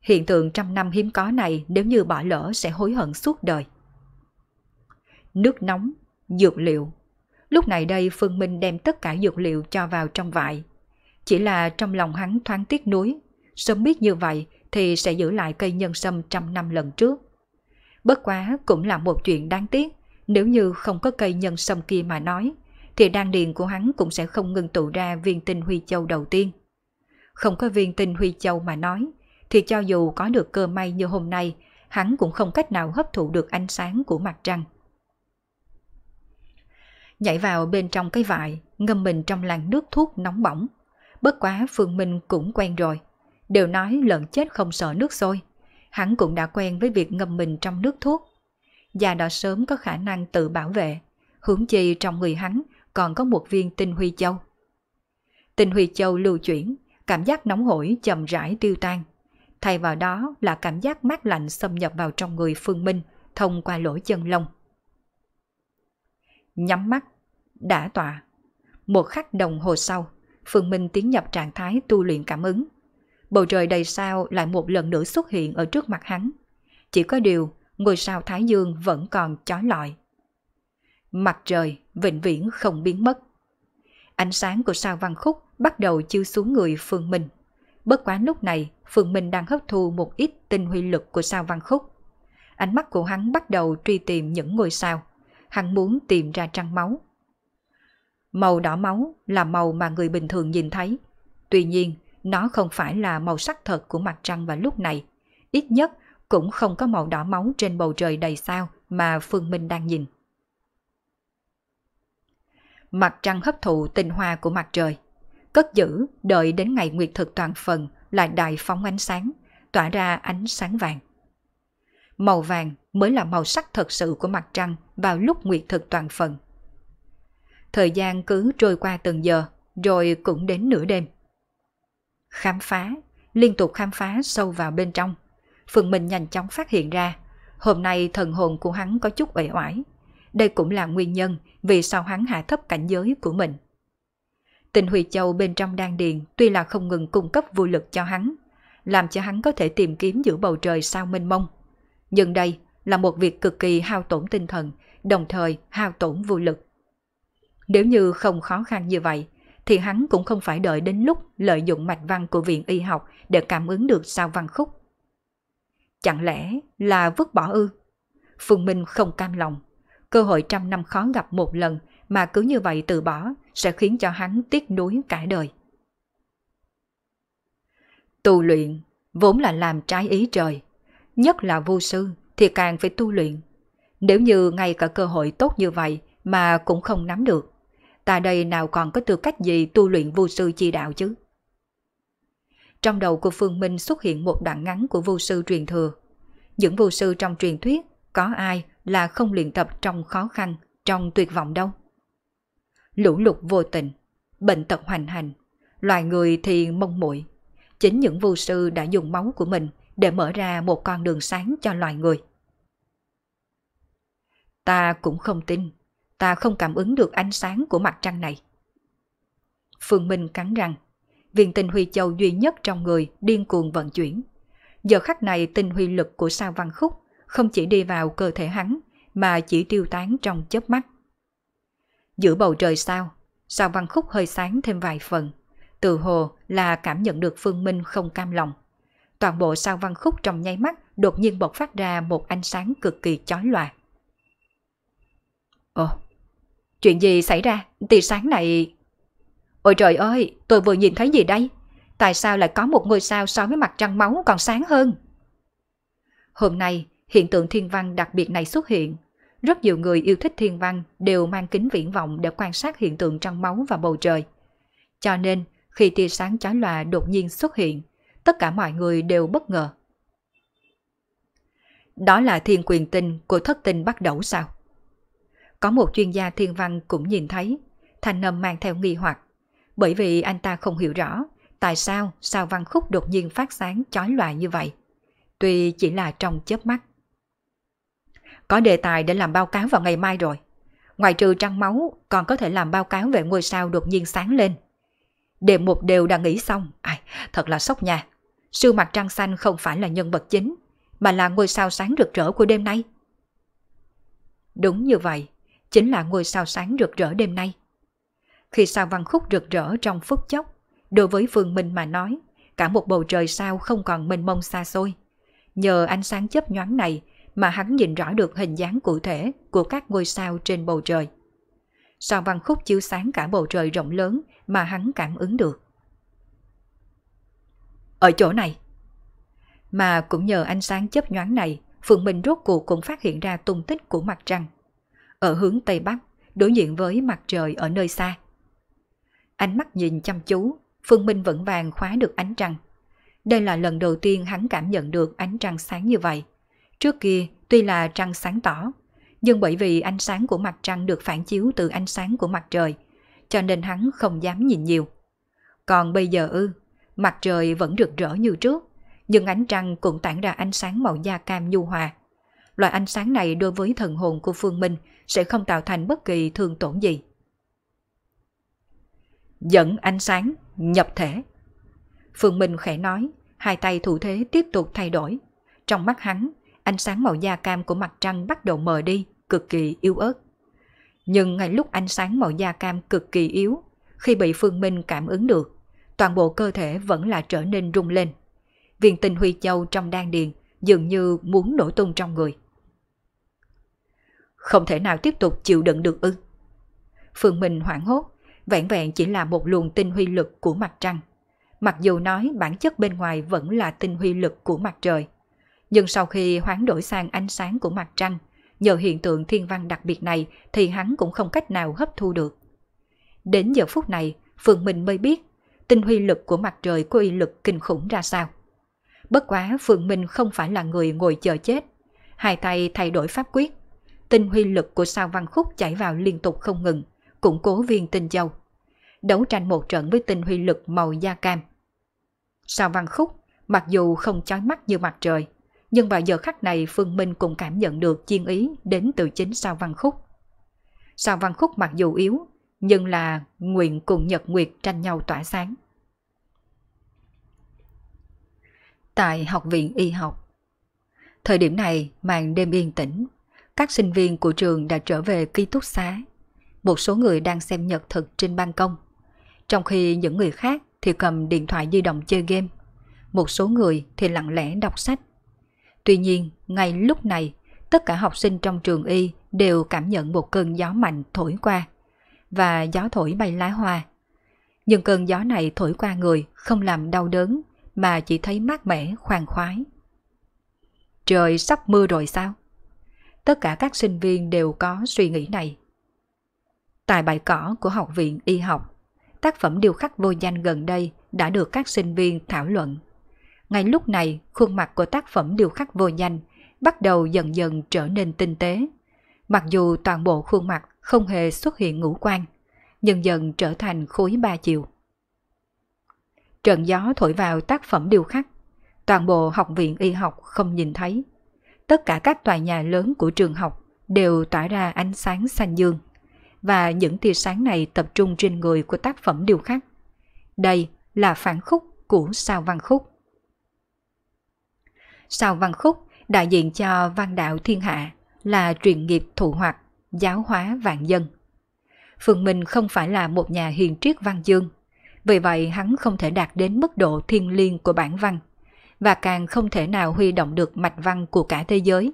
Hiện tượng trăm năm hiếm có này nếu như bỏ lỡ sẽ hối hận suốt đời. Nước nóng, dược liệu. Lúc này đây Phương Minh đem tất cả dược liệu cho vào trong vại. Chỉ là trong lòng hắn thoáng tiếc nuối, sớm biết như vậy thì sẽ giữ lại cây nhân sâm trăm năm lần trước. Bất quá cũng là một chuyện đáng tiếc, nếu như không có cây nhân sâm kia mà nói, thì đan điền của hắn cũng sẽ không ngừng tụ ra viên tinh huy châu đầu tiên. Không có viên tinh huy châu mà nói, thì cho dù có được cơ may như hôm nay, hắn cũng không cách nào hấp thụ được ánh sáng của mặt trăng. Nhảy vào bên trong cái vại, ngâm mình trong làn nước thuốc nóng bỏng. Bất quá Phương Minh cũng quen rồi. Đều nói lợn chết không sợ nước sôi. Hắn cũng đã quen với việc ngâm mình trong nước thuốc. Già đó sớm có khả năng tự bảo vệ. Hướng chi trong người hắn còn có một viên tinh huy châu. Tinh huy châu lưu chuyển, cảm giác nóng hổi chậm rãi tiêu tan. Thay vào đó là cảm giác mát lạnh xâm nhập vào trong người Phương Minh thông qua lỗ chân lông. Nhắm mắt, đã tọa. Một khắc đồng hồ sau, Phương Minh tiến nhập trạng thái tu luyện cảm ứng. Bầu trời đầy sao lại một lần nữa xuất hiện ở trước mặt hắn. Chỉ có điều, ngôi sao Thái Dương vẫn còn chói lọi, mặt trời vĩnh viễn không biến mất. Ánh sáng của sao văn khúc bắt đầu chiếu xuống người Phương Minh. Bất quá lúc này, Phương Minh đang hấp thu một ít tinh huy lực của sao văn khúc. Ánh mắt của hắn bắt đầu truy tìm những ngôi sao. Hắn muốn tìm ra trăng máu. Màu đỏ máu là màu mà người bình thường nhìn thấy. Tuy nhiên, nó không phải là màu sắc thật của mặt trăng vào lúc này. Ít nhất cũng không có màu đỏ máu trên bầu trời đầy sao mà Phương Minh đang nhìn mặt trăng hấp thụ tinh hoa của mặt trời. Cất giữ, đợi đến ngày nguyệt thực toàn phần lại đại phóng ánh sáng, tỏa ra ánh sáng vàng. Màu vàng mới là màu sắc thật sự của mặt trăng vào lúc nguyệt thực toàn phần. Thời gian cứ trôi qua từng giờ, rồi cũng đến nửa đêm. Khám phá, liên tục khám phá sâu vào bên trong. phương Minh nhanh chóng phát hiện ra, hôm nay thần hồn của hắn có chút uể oải, đây cũng là nguyên nhân vì sao hắn hạ thấp cảnh giới của mình. Tình Huy Châu bên trong đan điền tuy là không ngừng cung cấp vô lực cho hắn, làm cho hắn có thể tìm kiếm giữa bầu trời sao mênh mông. Nhưng đây là một việc cực kỳ hao tổn tinh thần, đồng thời hao tổn vô lực. Nếu như không khó khăn như vậy, thì hắn cũng không phải đợi đến lúc lợi dụng mạch văn của viện y học để cảm ứng được sao văn khúc. Chẳng lẽ là vứt bỏ ư? Phương Minh không cam lòng, Cơ hội trăm năm khó gặp một lần mà cứ như vậy từ bỏ sẽ khiến cho hắn tiếc nuối cả đời. Tu luyện vốn là làm trái ý trời, nhất là vô sư thì càng phải tu luyện. Nếu như ngay cả cơ hội tốt như vậy mà cũng không nắm được, ta đây nào còn có tư cách gì tu luyện vô sư chi đạo chứ? Trong đầu của Phương Minh xuất hiện một đoạn ngắn của vô sư truyền thừa. Những vô sư trong truyền thuyết có ai là không luyện tập trong khó khăn, trong tuyệt vọng đâu. Lũ lụt vô tình, bệnh tật hoành hành, loài người thì mông muội. Chính những vô sư đã dùng máu của mình để mở ra một con đường sáng cho loài người. Ta cũng không tin, ta không cảm ứng được ánh sáng của mặt trăng này. Phương Minh cắn răng, viên tinh huy châu duy nhất trong người điên cuồng vận chuyển. Giờ khắc này tinh huy lực của sao văn khúc không chỉ đi vào cơ thể hắn, mà chỉ tiêu tán trong chớp mắt. Giữa bầu trời sao, sao văn khúc hơi sáng thêm vài phần. Từ hồ là cảm nhận được phương minh không cam lòng. Toàn bộ sao văn khúc trong nháy mắt đột nhiên bộc phát ra một ánh sáng cực kỳ chói lòa. Ồ, chuyện gì xảy ra? Tia sáng này... Ôi trời ơi, tôi vừa nhìn thấy gì đây? Tại sao lại có một ngôi sao so với mặt trăng máu còn sáng hơn? Hôm nay, hiện tượng thiên văn đặc biệt này xuất hiện. Rất nhiều người yêu thích thiên văn đều mang kính viễn vọng để quan sát hiện tượng trăng máu và bầu trời. Cho nên, khi tia sáng chói lòa đột nhiên xuất hiện, tất cả mọi người đều bất ngờ. Đó là thiên quyền tinh của thất tinh bắt đầu sao? Có một chuyên gia thiên văn cũng nhìn thấy, thành âm mang theo nghi hoặc, bởi vì anh ta không hiểu rõ tại sao sao văn khúc đột nhiên phát sáng chói lòa như vậy. Tuy chỉ là trong chớp mắt có đề tài để làm báo cáo vào ngày mai rồi. Ngoài trừ trăng máu, còn có thể làm báo cáo về ngôi sao đột nhiên sáng lên. Đề mục đều đã nghĩ xong, ai, thật là sốc nha. Sư mặt trăng xanh không phải là nhân vật chính, mà là ngôi sao sáng rực rỡ của đêm nay. Đúng như vậy, chính là ngôi sao sáng rực rỡ đêm nay. Khi sao văn khúc rực rỡ trong phút chốc, đối với Phương Minh mà nói, cả một bầu trời sao không còn mênh mông xa xôi. Nhờ ánh sáng chớp nhoáng này mà hắn nhìn rõ được hình dáng cụ thể của các ngôi sao trên bầu trời. Sao văn khúc chiếu sáng cả bầu trời rộng lớn mà hắn cảm ứng được. Ở chỗ này. Mà cũng nhờ ánh sáng chớp nhoáng này, Phượng Minh rốt cuộc cũng phát hiện ra tung tích của mặt trăng. Ở hướng Tây Bắc, đối diện với mặt trời ở nơi xa. Ánh mắt nhìn chăm chú, Phương Minh vẫn vàng khóa được ánh trăng. Đây là lần đầu tiên hắn cảm nhận được ánh trăng sáng như vậy. Trước kia, tuy là trăng sáng tỏ, nhưng bởi vì ánh sáng của mặt trăng được phản chiếu từ ánh sáng của mặt trời, cho nên hắn không dám nhìn nhiều. Còn bây giờ ư, mặt trời vẫn rực rỡ như trước, nhưng ánh trăng cũng tản ra ánh sáng màu da cam nhu hòa. Loại ánh sáng này đối với thần hồn của Phương Minh sẽ không tạo thành bất kỳ thương tổn gì. Dẫn ánh sáng, nhập thể. Phương Minh khẽ nói, hai tay thủ thế tiếp tục thay đổi. Trong mắt hắn, ánh sáng màu da cam của mặt trăng bắt đầu mờ đi, cực kỳ yếu ớt. Nhưng ngay lúc ánh sáng màu da cam cực kỳ yếu, khi bị Phương Minh cảm ứng được, toàn bộ cơ thể vẫn là trở nên rung lên. Viên tinh huy châu trong đan điền dường như muốn nổ tung trong người. Không thể nào tiếp tục chịu đựng được ư. Phương Minh hoảng hốt, vẹn vẹn chỉ là một luồng tinh huy lực của mặt trăng. Mặc dù nói bản chất bên ngoài vẫn là tinh huy lực của mặt trời, nhưng sau khi hoán đổi sang ánh sáng của mặt trăng, nhờ hiện tượng thiên văn đặc biệt này thì hắn cũng không cách nào hấp thu được. Đến giờ phút này, phượng Minh mới biết tinh huy lực của mặt trời có uy lực kinh khủng ra sao. Bất quá phượng Minh không phải là người ngồi chờ chết. Hai tay thay đổi pháp quyết. Tinh huy lực của sao văn khúc chảy vào liên tục không ngừng, củng cố viên tinh châu. Đấu tranh một trận với tinh huy lực màu da cam. Sao văn khúc, mặc dù không chói mắt như mặt trời, nhưng vào giờ khắc này Phương Minh cũng cảm nhận được chiên ý đến từ chính Sao Văn Khúc. Sao Văn Khúc mặc dù yếu, nhưng là nguyện cùng Nhật Nguyệt tranh nhau tỏa sáng. Tại Học viện Y học Thời điểm này, màn đêm yên tĩnh, các sinh viên của trường đã trở về ký túc xá. Một số người đang xem nhật thực trên ban công, trong khi những người khác thì cầm điện thoại di động chơi game. Một số người thì lặng lẽ đọc sách Tuy nhiên, ngay lúc này, tất cả học sinh trong trường y đều cảm nhận một cơn gió mạnh thổi qua và gió thổi bay lá hoa. Nhưng cơn gió này thổi qua người không làm đau đớn mà chỉ thấy mát mẻ, khoan khoái. Trời sắp mưa rồi sao? Tất cả các sinh viên đều có suy nghĩ này. Tại bài cỏ của Học viện Y học, tác phẩm điều khắc vô danh gần đây đã được các sinh viên thảo luận ngay lúc này, khuôn mặt của tác phẩm điêu khắc vô nhanh bắt đầu dần dần trở nên tinh tế. Mặc dù toàn bộ khuôn mặt không hề xuất hiện ngũ quan, dần dần trở thành khối ba chiều. Trận gió thổi vào tác phẩm điêu khắc, toàn bộ học viện y học không nhìn thấy. Tất cả các tòa nhà lớn của trường học đều tỏa ra ánh sáng xanh dương, và những tia sáng này tập trung trên người của tác phẩm điêu khắc. Đây là phản khúc của sao văn khúc. Sau văn khúc, đại diện cho văn đạo thiên hạ là truyền nghiệp thụ hoặc, giáo hóa vạn dân. Phương Minh không phải là một nhà hiền triết văn dương, vì vậy hắn không thể đạt đến mức độ thiên liêng của bản văn, và càng không thể nào huy động được mạch văn của cả thế giới.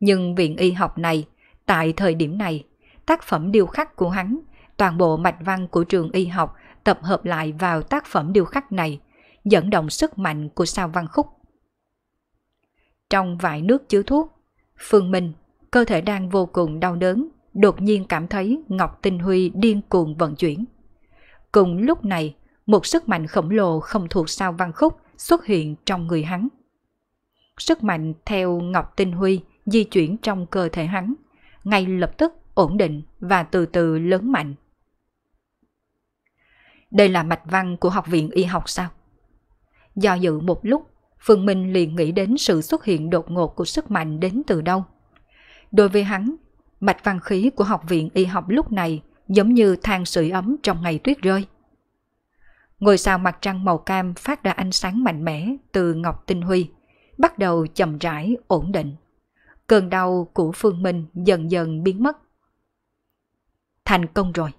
Nhưng viện y học này, tại thời điểm này, tác phẩm điêu khắc của hắn, toàn bộ mạch văn của trường y học tập hợp lại vào tác phẩm điêu khắc này, dẫn động sức mạnh của sao văn khúc. Trong vải nước chứa thuốc, Phương Minh, cơ thể đang vô cùng đau đớn, đột nhiên cảm thấy Ngọc Tinh Huy điên cuồng vận chuyển. Cùng lúc này, một sức mạnh khổng lồ không thuộc sao văn khúc xuất hiện trong người hắn. Sức mạnh theo Ngọc Tinh Huy di chuyển trong cơ thể hắn, ngay lập tức ổn định và từ từ lớn mạnh. Đây là mạch văn của học viện y học sao? Do dự một lúc, Phương Minh liền nghĩ đến sự xuất hiện đột ngột của sức mạnh đến từ đâu. Đối với hắn, mạch văn khí của học viện y học lúc này giống như than sưởi ấm trong ngày tuyết rơi. Ngôi sao mặt trăng màu cam phát ra ánh sáng mạnh mẽ từ Ngọc Tinh Huy, bắt đầu chậm rãi, ổn định. Cơn đau của Phương Minh dần dần biến mất. Thành công rồi.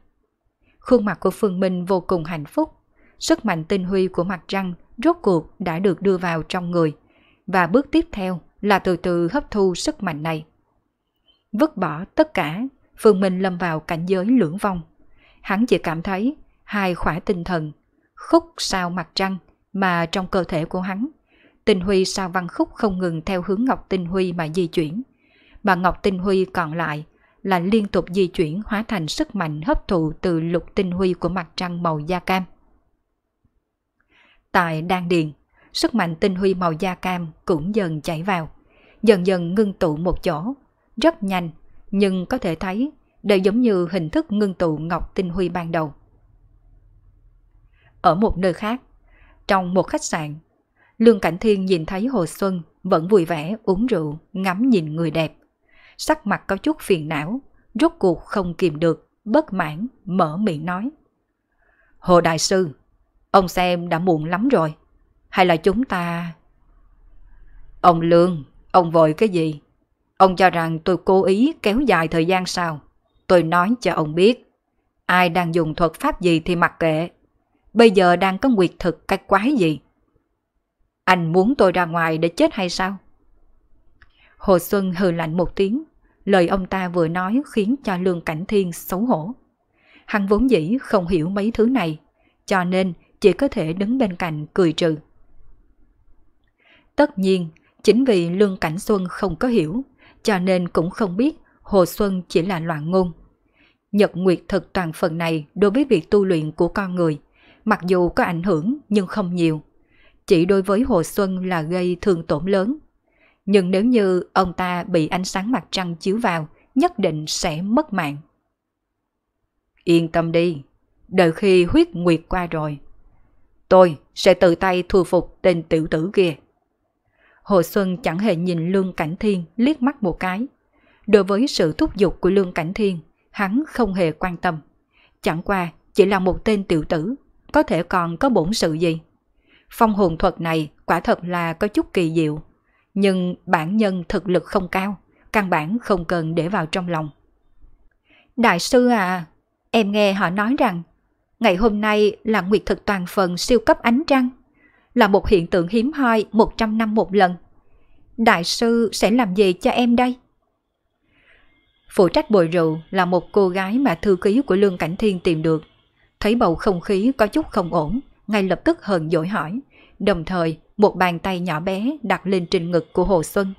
Khuôn mặt của Phương Minh vô cùng hạnh phúc. Sức mạnh tinh huy của mặt trăng rốt cuộc đã được đưa vào trong người và bước tiếp theo là từ từ hấp thu sức mạnh này. Vứt bỏ tất cả, Phương Minh lâm vào cảnh giới lưỡng vong. Hắn chỉ cảm thấy hai khỏa tinh thần, khúc sao mặt trăng mà trong cơ thể của hắn. Tinh Huy sao văn khúc không ngừng theo hướng Ngọc Tinh Huy mà di chuyển. Mà Ngọc Tinh Huy còn lại là liên tục di chuyển hóa thành sức mạnh hấp thụ từ lục tinh huy của mặt trăng màu da cam. Tại đan điền, sức mạnh tinh huy màu da cam cũng dần chảy vào, dần dần ngưng tụ một chỗ. Rất nhanh, nhưng có thể thấy đều giống như hình thức ngưng tụ ngọc tinh huy ban đầu. Ở một nơi khác, trong một khách sạn, Lương Cảnh Thiên nhìn thấy Hồ Xuân vẫn vui vẻ uống rượu, ngắm nhìn người đẹp. Sắc mặt có chút phiền não, rốt cuộc không kìm được, bất mãn, mở miệng nói. Hồ Đại Sư, Ông xem đã muộn lắm rồi. Hay là chúng ta... Ông Lương, ông vội cái gì? Ông cho rằng tôi cố ý kéo dài thời gian sao? Tôi nói cho ông biết. Ai đang dùng thuật pháp gì thì mặc kệ. Bây giờ đang có nguyệt thực cái quái gì? Anh muốn tôi ra ngoài để chết hay sao? Hồ Xuân hừ lạnh một tiếng. Lời ông ta vừa nói khiến cho Lương Cảnh Thiên xấu hổ. Hắn vốn dĩ không hiểu mấy thứ này, cho nên chỉ có thể đứng bên cạnh cười trừ. Tất nhiên, chính vì Lương Cảnh Xuân không có hiểu, cho nên cũng không biết Hồ Xuân chỉ là loạn ngôn. Nhật Nguyệt thực toàn phần này đối với việc tu luyện của con người, mặc dù có ảnh hưởng nhưng không nhiều. Chỉ đối với Hồ Xuân là gây thương tổn lớn. Nhưng nếu như ông ta bị ánh sáng mặt trăng chiếu vào, nhất định sẽ mất mạng. Yên tâm đi, đợi khi huyết nguyệt qua rồi, Tôi sẽ tự tay thu phục tên tiểu tử kia. Hồ Xuân chẳng hề nhìn Lương Cảnh Thiên liếc mắt một cái. Đối với sự thúc giục của Lương Cảnh Thiên, hắn không hề quan tâm. Chẳng qua chỉ là một tên tiểu tử, có thể còn có bổn sự gì. Phong hồn thuật này quả thật là có chút kỳ diệu, nhưng bản nhân thực lực không cao, căn bản không cần để vào trong lòng. Đại sư à, em nghe họ nói rằng Ngày hôm nay là nguyệt thực toàn phần siêu cấp ánh trăng, là một hiện tượng hiếm hoi 100 năm một lần. Đại sư sẽ làm gì cho em đây? Phụ trách bồi rượu là một cô gái mà thư ký của Lương Cảnh Thiên tìm được. Thấy bầu không khí có chút không ổn, ngay lập tức hờn dỗi hỏi, đồng thời một bàn tay nhỏ bé đặt lên trên ngực của Hồ Xuân.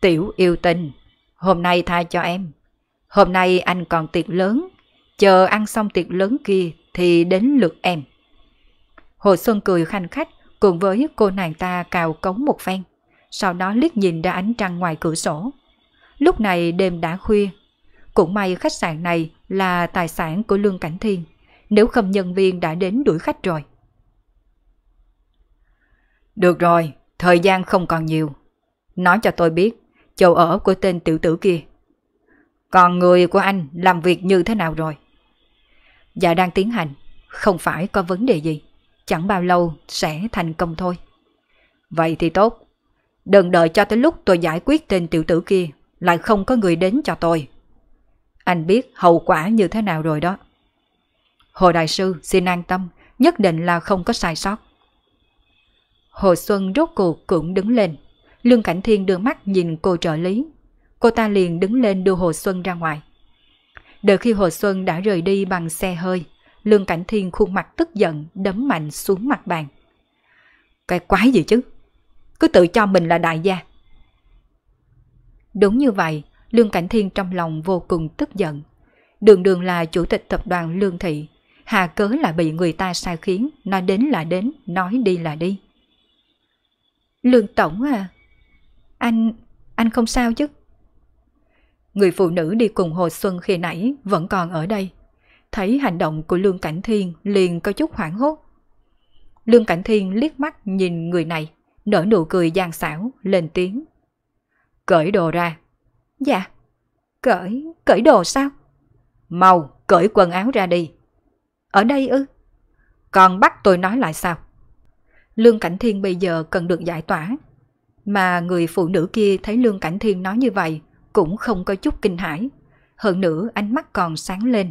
Tiểu yêu tình, hôm nay tha cho em. Hôm nay anh còn tiệc lớn chờ ăn xong tiệc lớn kia thì đến lượt em. Hồ Xuân cười khanh khách cùng với cô nàng ta cào cống một phen, sau đó liếc nhìn ra ánh trăng ngoài cửa sổ. Lúc này đêm đã khuya, cũng may khách sạn này là tài sản của Lương Cảnh Thiên, nếu không nhân viên đã đến đuổi khách rồi. Được rồi, thời gian không còn nhiều. Nói cho tôi biết, chỗ ở của tên tiểu tử kia. Còn người của anh làm việc như thế nào rồi? Dạ đang tiến hành, không phải có vấn đề gì. Chẳng bao lâu sẽ thành công thôi. Vậy thì tốt. Đừng đợi cho tới lúc tôi giải quyết tên tiểu tử kia, lại không có người đến cho tôi. Anh biết hậu quả như thế nào rồi đó. Hồ Đại Sư xin an tâm, nhất định là không có sai sót. Hồ Xuân rốt cuộc cũng đứng lên. Lương Cảnh Thiên đưa mắt nhìn cô trợ lý. Cô ta liền đứng lên đưa Hồ Xuân ra ngoài. Đợi khi Hồ Xuân đã rời đi bằng xe hơi, Lương Cảnh Thiên khuôn mặt tức giận đấm mạnh xuống mặt bàn. Cái quái gì chứ? Cứ tự cho mình là đại gia. Đúng như vậy, Lương Cảnh Thiên trong lòng vô cùng tức giận. Đường đường là chủ tịch tập đoàn Lương Thị, hà cớ là bị người ta sai khiến, nói đến là đến, nói đi là đi. Lương Tổng à, anh, anh không sao chứ? người phụ nữ đi cùng Hồ Xuân khi nãy vẫn còn ở đây. Thấy hành động của Lương Cảnh Thiên liền có chút hoảng hốt. Lương Cảnh Thiên liếc mắt nhìn người này, nở nụ cười gian xảo, lên tiếng. Cởi đồ ra. Dạ. Cởi, cởi đồ sao? Mau, cởi quần áo ra đi. Ở đây ư? Còn bắt tôi nói lại sao? Lương Cảnh Thiên bây giờ cần được giải tỏa. Mà người phụ nữ kia thấy Lương Cảnh Thiên nói như vậy cũng không có chút kinh hãi. Hơn nữa ánh mắt còn sáng lên.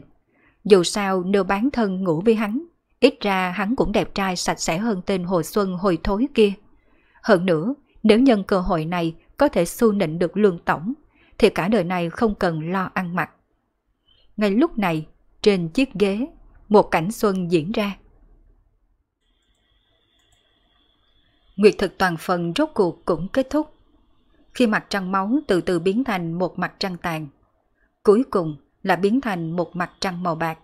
Dù sao nếu bán thân ngủ với hắn, ít ra hắn cũng đẹp trai sạch sẽ hơn tên Hồ Xuân hồi thối kia. Hơn nữa, nếu nhân cơ hội này có thể xu nịnh được lương tổng, thì cả đời này không cần lo ăn mặc. Ngay lúc này, trên chiếc ghế, một cảnh xuân diễn ra. Nguyệt thực toàn phần rốt cuộc cũng kết thúc khi mặt trăng máu từ từ biến thành một mặt trăng tàn. Cuối cùng là biến thành một mặt trăng màu bạc.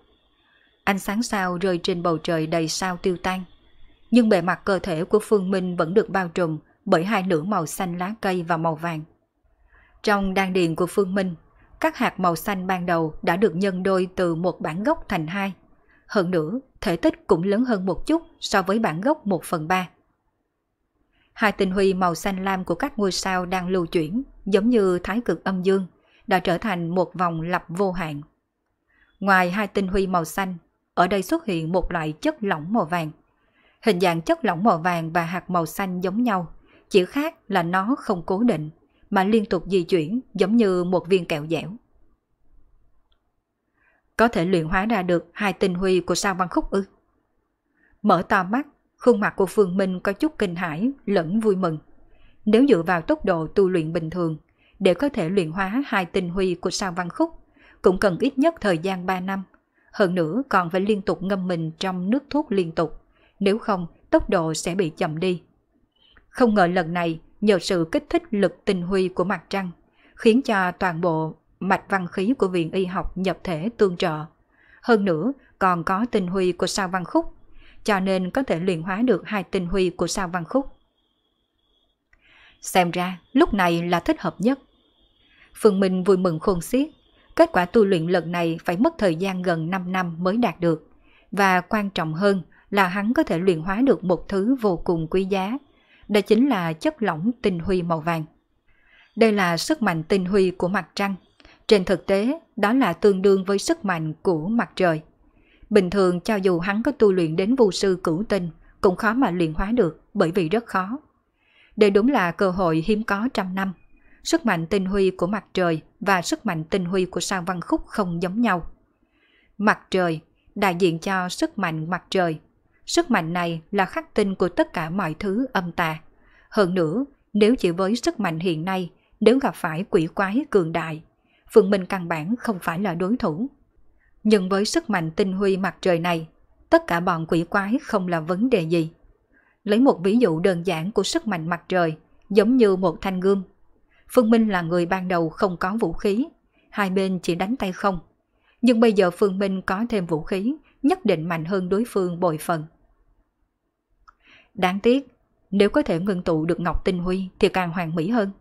Ánh sáng sao rơi trên bầu trời đầy sao tiêu tan. Nhưng bề mặt cơ thể của Phương Minh vẫn được bao trùm bởi hai nửa màu xanh lá cây và màu vàng. Trong đan điền của Phương Minh, các hạt màu xanh ban đầu đã được nhân đôi từ một bản gốc thành hai. Hơn nữa, thể tích cũng lớn hơn một chút so với bản gốc 1 phần 3. Hai tinh huy màu xanh lam của các ngôi sao đang lưu chuyển, giống như thái cực âm dương, đã trở thành một vòng lặp vô hạn. Ngoài hai tinh huy màu xanh, ở đây xuất hiện một loại chất lỏng màu vàng. Hình dạng chất lỏng màu vàng và hạt màu xanh giống nhau, chỉ khác là nó không cố định, mà liên tục di chuyển giống như một viên kẹo dẻo. Có thể luyện hóa ra được hai tinh huy của sao văn khúc ư? Mở to mắt, Khuôn mặt của Phương Minh có chút kinh hãi lẫn vui mừng. Nếu dựa vào tốc độ tu luyện bình thường, để có thể luyện hóa hai tinh huy của sao văn khúc, cũng cần ít nhất thời gian 3 năm. Hơn nữa còn phải liên tục ngâm mình trong nước thuốc liên tục, nếu không tốc độ sẽ bị chậm đi. Không ngờ lần này, nhờ sự kích thích lực tinh huy của mặt trăng, khiến cho toàn bộ mạch văn khí của viện y học nhập thể tương trợ. Hơn nữa, còn có tinh huy của sao văn khúc cho nên có thể luyện hóa được hai tinh huy của sao văn khúc. Xem ra, lúc này là thích hợp nhất. Phương Minh vui mừng khôn xiết, kết quả tu luyện lần này phải mất thời gian gần 5 năm mới đạt được. Và quan trọng hơn là hắn có thể luyện hóa được một thứ vô cùng quý giá, đó chính là chất lỏng tinh huy màu vàng. Đây là sức mạnh tinh huy của mặt trăng. Trên thực tế, đó là tương đương với sức mạnh của mặt trời. Bình thường cho dù hắn có tu luyện đến vô sư cửu tinh, cũng khó mà luyện hóa được bởi vì rất khó. Đây đúng là cơ hội hiếm có trăm năm. Sức mạnh tinh huy của mặt trời và sức mạnh tinh huy của sao văn khúc không giống nhau. Mặt trời đại diện cho sức mạnh mặt trời. Sức mạnh này là khắc tinh của tất cả mọi thứ âm tà. Hơn nữa, nếu chỉ với sức mạnh hiện nay, nếu gặp phải quỷ quái cường đại, Phượng Minh căn bản không phải là đối thủ nhưng với sức mạnh tinh huy mặt trời này, tất cả bọn quỷ quái không là vấn đề gì. Lấy một ví dụ đơn giản của sức mạnh mặt trời, giống như một thanh gươm. Phương Minh là người ban đầu không có vũ khí, hai bên chỉ đánh tay không. Nhưng bây giờ Phương Minh có thêm vũ khí, nhất định mạnh hơn đối phương bội phần. Đáng tiếc, nếu có thể ngưng tụ được Ngọc Tinh Huy thì càng hoàn mỹ hơn.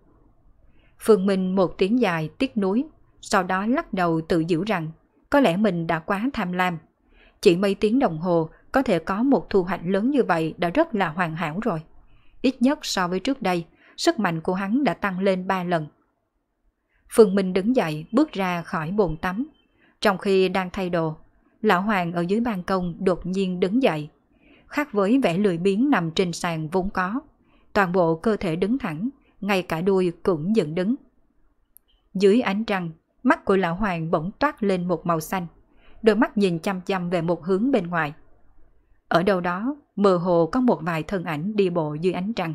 Phương Minh một tiếng dài tiếc nuối, sau đó lắc đầu tự giễu rằng có lẽ mình đã quá tham lam. Chỉ mấy tiếng đồng hồ có thể có một thu hoạch lớn như vậy đã rất là hoàn hảo rồi. Ít nhất so với trước đây, sức mạnh của hắn đã tăng lên 3 lần. Phương Minh đứng dậy bước ra khỏi bồn tắm. Trong khi đang thay đồ, Lão Hoàng ở dưới ban công đột nhiên đứng dậy. Khác với vẻ lười biếng nằm trên sàn vốn có, toàn bộ cơ thể đứng thẳng, ngay cả đuôi cũng dựng đứng. Dưới ánh trăng, Mắt của lão hoàng bỗng toát lên một màu xanh, đôi mắt nhìn chăm chăm về một hướng bên ngoài. Ở đâu đó, mờ hồ có một vài thân ảnh đi bộ dưới ánh trăng.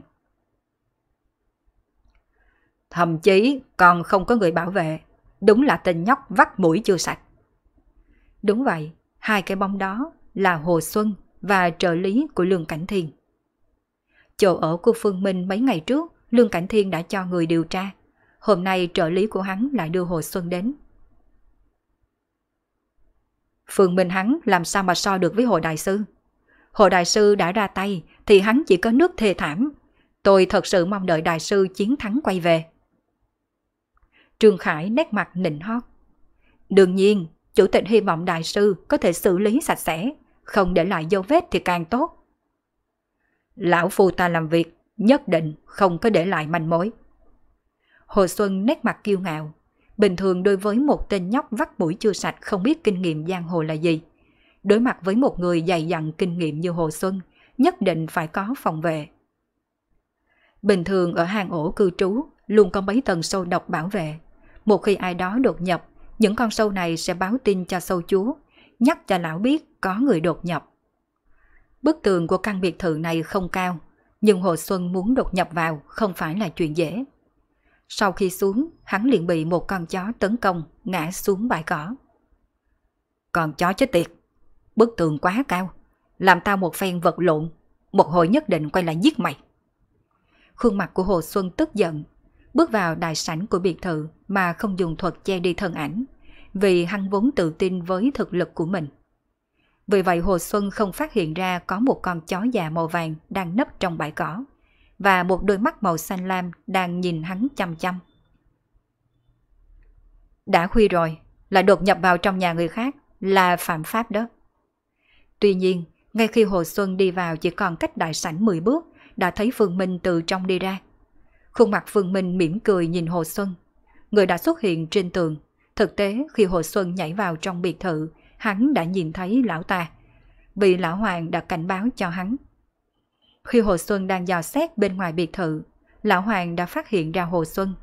Thậm chí còn không có người bảo vệ, đúng là tên nhóc vắt mũi chưa sạch. Đúng vậy, hai cái bóng đó là Hồ Xuân và trợ lý của Lương Cảnh Thiên. Chỗ ở của Phương Minh mấy ngày trước, Lương Cảnh Thiên đã cho người điều tra – Hôm nay trợ lý của hắn lại đưa Hồ Xuân đến. Phương Minh hắn làm sao mà so được với Hồ Đại Sư? Hồ Đại Sư đã ra tay thì hắn chỉ có nước thề thảm. Tôi thật sự mong đợi Đại Sư chiến thắng quay về. Trương Khải nét mặt nịnh hót. Đương nhiên, chủ tịch hy vọng Đại Sư có thể xử lý sạch sẽ, không để lại dấu vết thì càng tốt. Lão phu ta làm việc, nhất định không có để lại manh mối. Hồ Xuân nét mặt kiêu ngạo. Bình thường đối với một tên nhóc vắt mũi chưa sạch không biết kinh nghiệm giang hồ là gì. Đối mặt với một người dày dặn kinh nghiệm như Hồ Xuân, nhất định phải có phòng vệ. Bình thường ở hang ổ cư trú, luôn có mấy tầng sâu độc bảo vệ. Một khi ai đó đột nhập, những con sâu này sẽ báo tin cho sâu chúa, nhắc cho lão biết có người đột nhập. Bức tường của căn biệt thự này không cao, nhưng Hồ Xuân muốn đột nhập vào không phải là chuyện dễ. Sau khi xuống, hắn liền bị một con chó tấn công, ngã xuống bãi cỏ. Con chó chết tiệt, bức tường quá cao, làm tao một phen vật lộn, một hồi nhất định quay lại giết mày. Khuôn mặt của Hồ Xuân tức giận, bước vào đại sảnh của biệt thự mà không dùng thuật che đi thân ảnh, vì hắn vốn tự tin với thực lực của mình. Vì vậy Hồ Xuân không phát hiện ra có một con chó già màu vàng đang nấp trong bãi cỏ và một đôi mắt màu xanh lam đang nhìn hắn chăm chăm. Đã khuya rồi, là đột nhập vào trong nhà người khác là phạm pháp đó. Tuy nhiên, ngay khi Hồ Xuân đi vào chỉ còn cách đại sảnh 10 bước, đã thấy Phương Minh từ trong đi ra. Khuôn mặt Phương Minh mỉm cười nhìn Hồ Xuân. Người đã xuất hiện trên tường. Thực tế, khi Hồ Xuân nhảy vào trong biệt thự, hắn đã nhìn thấy lão ta. Vì lão hoàng đã cảnh báo cho hắn khi Hồ Xuân đang dò xét bên ngoài biệt thự, Lão Hoàng đã phát hiện ra Hồ Xuân.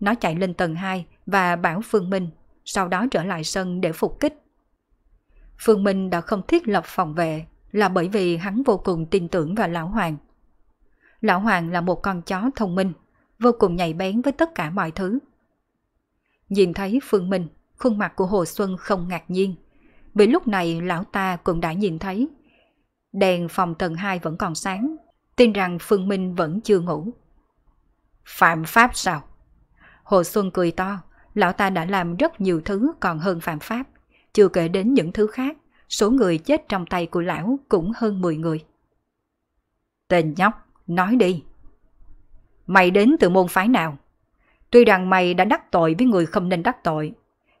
Nó chạy lên tầng 2 và bảo Phương Minh, sau đó trở lại sân để phục kích. Phương Minh đã không thiết lập phòng vệ là bởi vì hắn vô cùng tin tưởng vào Lão Hoàng. Lão Hoàng là một con chó thông minh, vô cùng nhạy bén với tất cả mọi thứ. Nhìn thấy Phương Minh, khuôn mặt của Hồ Xuân không ngạc nhiên, vì lúc này lão ta cũng đã nhìn thấy Đèn phòng tầng 2 vẫn còn sáng, tin rằng Phương Minh vẫn chưa ngủ. Phạm pháp sao? Hồ Xuân cười to, lão ta đã làm rất nhiều thứ còn hơn phạm pháp, chưa kể đến những thứ khác, số người chết trong tay của lão cũng hơn 10 người. Tên nhóc, nói đi. Mày đến từ môn phái nào? Tuy rằng mày đã đắc tội với người không nên đắc tội,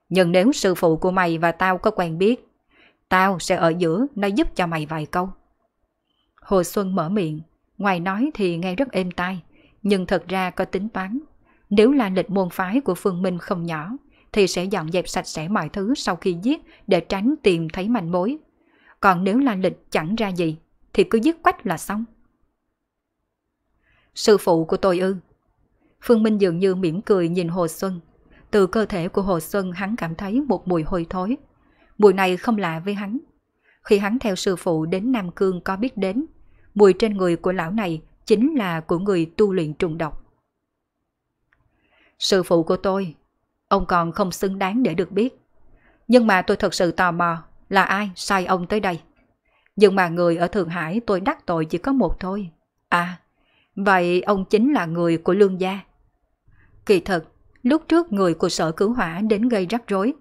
nhưng nếu sư phụ của mày và tao có quen biết, tao sẽ ở giữa nói giúp cho mày vài câu. Hồ Xuân mở miệng, ngoài nói thì nghe rất êm tai, nhưng thật ra có tính toán. Nếu là lịch môn phái của Phương Minh không nhỏ, thì sẽ dọn dẹp sạch sẽ mọi thứ sau khi giết để tránh tìm thấy manh mối. Còn nếu là lịch chẳng ra gì, thì cứ giết quách là xong. Sư phụ của tôi ư? Phương Minh dường như mỉm cười nhìn Hồ Xuân. Từ cơ thể của Hồ Xuân hắn cảm thấy một mùi hôi thối. Mùi này không lạ với hắn. Khi hắn theo sư phụ đến Nam Cương có biết đến, mùi trên người của lão này chính là của người tu luyện trùng độc. Sư phụ của tôi, ông còn không xứng đáng để được biết. Nhưng mà tôi thật sự tò mò là ai sai ông tới đây. Nhưng mà người ở Thượng Hải tôi đắc tội chỉ có một thôi. À, vậy ông chính là người của lương gia. Kỳ thật, lúc trước người của sở cứu hỏa đến gây rắc rối.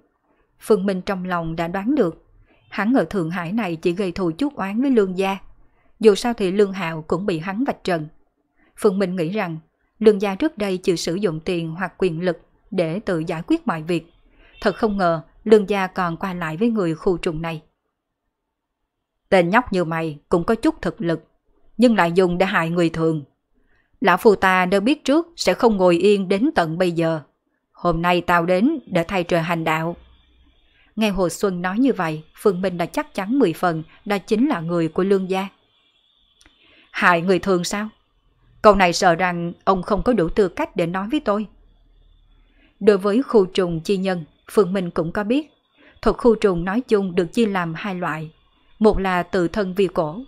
Phương Minh trong lòng đã đoán được, hắn ở Thượng Hải này chỉ gây thù chút oán với lương gia, dù sao thì Lương Hạo cũng bị hắn vạch trần. Phượng Minh nghĩ rằng, Lương gia trước đây chỉ sử dụng tiền hoặc quyền lực để tự giải quyết mọi việc. Thật không ngờ, Lương gia còn qua lại với người khu trùng này. Tên nhóc như mày cũng có chút thực lực, nhưng lại dùng để hại người thường. Lão phù ta đâu biết trước sẽ không ngồi yên đến tận bây giờ. Hôm nay tao đến để thay trời hành đạo. Nghe Hồ Xuân nói như vậy, Phương Minh đã chắc chắn mười phần đã chính là người của Lương Gia hại người thường sao? Câu này sợ rằng ông không có đủ tư cách để nói với tôi. Đối với khu trùng chi nhân, phượng Minh cũng có biết. Thuật khu trùng nói chung được chia làm hai loại. Một là tự thân vi cổ,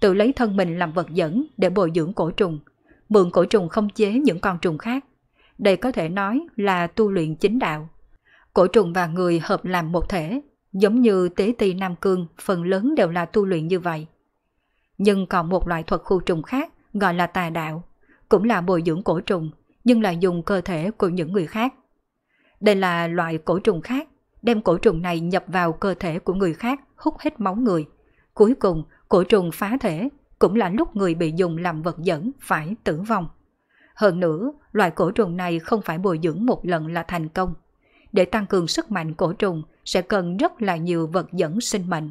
tự lấy thân mình làm vật dẫn để bồi dưỡng cổ trùng, mượn cổ trùng không chế những con trùng khác. Đây có thể nói là tu luyện chính đạo. Cổ trùng và người hợp làm một thể, giống như tế ti Nam Cương phần lớn đều là tu luyện như vậy nhưng còn một loại thuật khu trùng khác gọi là tà đạo, cũng là bồi dưỡng cổ trùng, nhưng lại dùng cơ thể của những người khác. Đây là loại cổ trùng khác, đem cổ trùng này nhập vào cơ thể của người khác hút hết máu người. Cuối cùng, cổ trùng phá thể cũng là lúc người bị dùng làm vật dẫn phải tử vong. Hơn nữa, loại cổ trùng này không phải bồi dưỡng một lần là thành công. Để tăng cường sức mạnh cổ trùng sẽ cần rất là nhiều vật dẫn sinh mệnh.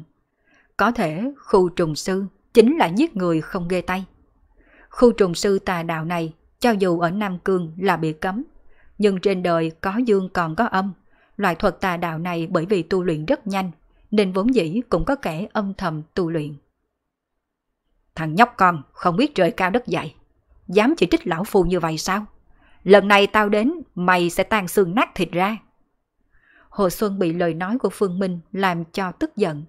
Có thể khu trùng sư chính là giết người không ghê tay. Khu trùng sư tà đạo này, cho dù ở Nam Cương là bị cấm, nhưng trên đời có dương còn có âm. Loại thuật tà đạo này bởi vì tu luyện rất nhanh, nên vốn dĩ cũng có kẻ âm thầm tu luyện. Thằng nhóc con không biết trời cao đất dày, dám chỉ trích lão phu như vậy sao? Lần này tao đến, mày sẽ tan xương nát thịt ra. Hồ Xuân bị lời nói của Phương Minh làm cho tức giận.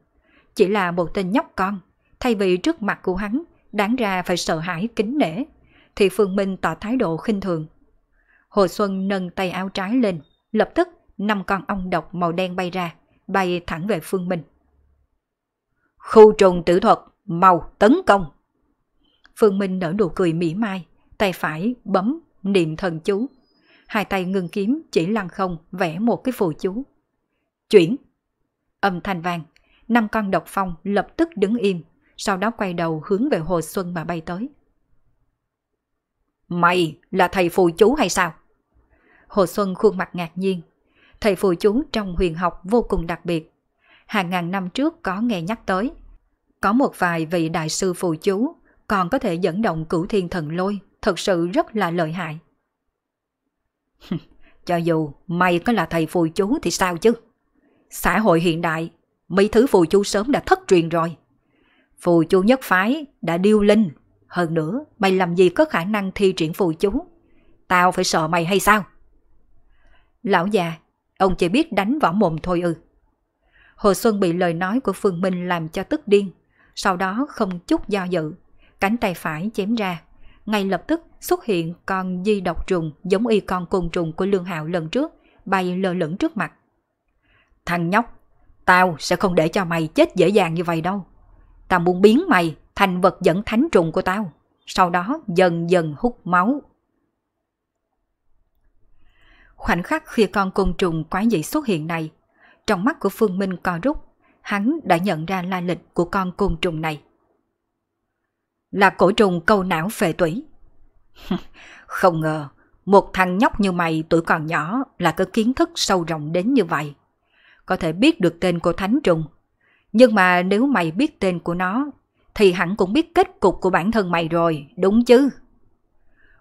Chỉ là một tên nhóc con, Thay vì trước mặt của hắn, đáng ra phải sợ hãi kính nể, thì Phương Minh tỏ thái độ khinh thường. Hồ Xuân nâng tay áo trái lên, lập tức năm con ong độc màu đen bay ra, bay thẳng về Phương Minh. Khu trùng tử thuật, màu tấn công! Phương Minh nở nụ cười mỉa mai, tay phải bấm niệm thần chú. Hai tay ngừng kiếm chỉ lăng không vẽ một cái phù chú. Chuyển! Âm thanh vàng, năm con độc phong lập tức đứng im, sau đó quay đầu hướng về Hồ Xuân mà bay tới. Mày là thầy phù chú hay sao? Hồ Xuân khuôn mặt ngạc nhiên. Thầy phù chú trong huyền học vô cùng đặc biệt. Hàng ngàn năm trước có nghe nhắc tới. Có một vài vị đại sư phù chú còn có thể dẫn động cửu thiên thần lôi, thật sự rất là lợi hại. [LAUGHS] Cho dù mày có là thầy phù chú thì sao chứ? Xã hội hiện đại, mấy thứ phù chú sớm đã thất truyền rồi. Phù chú nhất phái đã điêu linh. Hơn nữa, mày làm gì có khả năng thi triển phù chú? Tao phải sợ mày hay sao? Lão già, ông chỉ biết đánh võ mồm thôi ư. Ừ. Hồ Xuân bị lời nói của Phương Minh làm cho tức điên. Sau đó không chút do dự, cánh tay phải chém ra. Ngay lập tức xuất hiện con di độc trùng giống y con côn trùng của Lương Hạo lần trước, bay lơ lửng trước mặt. Thằng nhóc, tao sẽ không để cho mày chết dễ dàng như vậy đâu ta muốn biến mày thành vật dẫn thánh trùng của tao, sau đó dần dần hút máu. Khoảnh khắc khi con côn trùng quái dị xuất hiện này, trong mắt của Phương Minh co rút, hắn đã nhận ra la lịch của con côn trùng này. Là cổ trùng câu não phệ tủy. [LAUGHS] Không ngờ, một thằng nhóc như mày tuổi còn nhỏ là có kiến thức sâu rộng đến như vậy. Có thể biết được tên của thánh trùng nhưng mà nếu mày biết tên của nó, thì hẳn cũng biết kết cục của bản thân mày rồi, đúng chứ?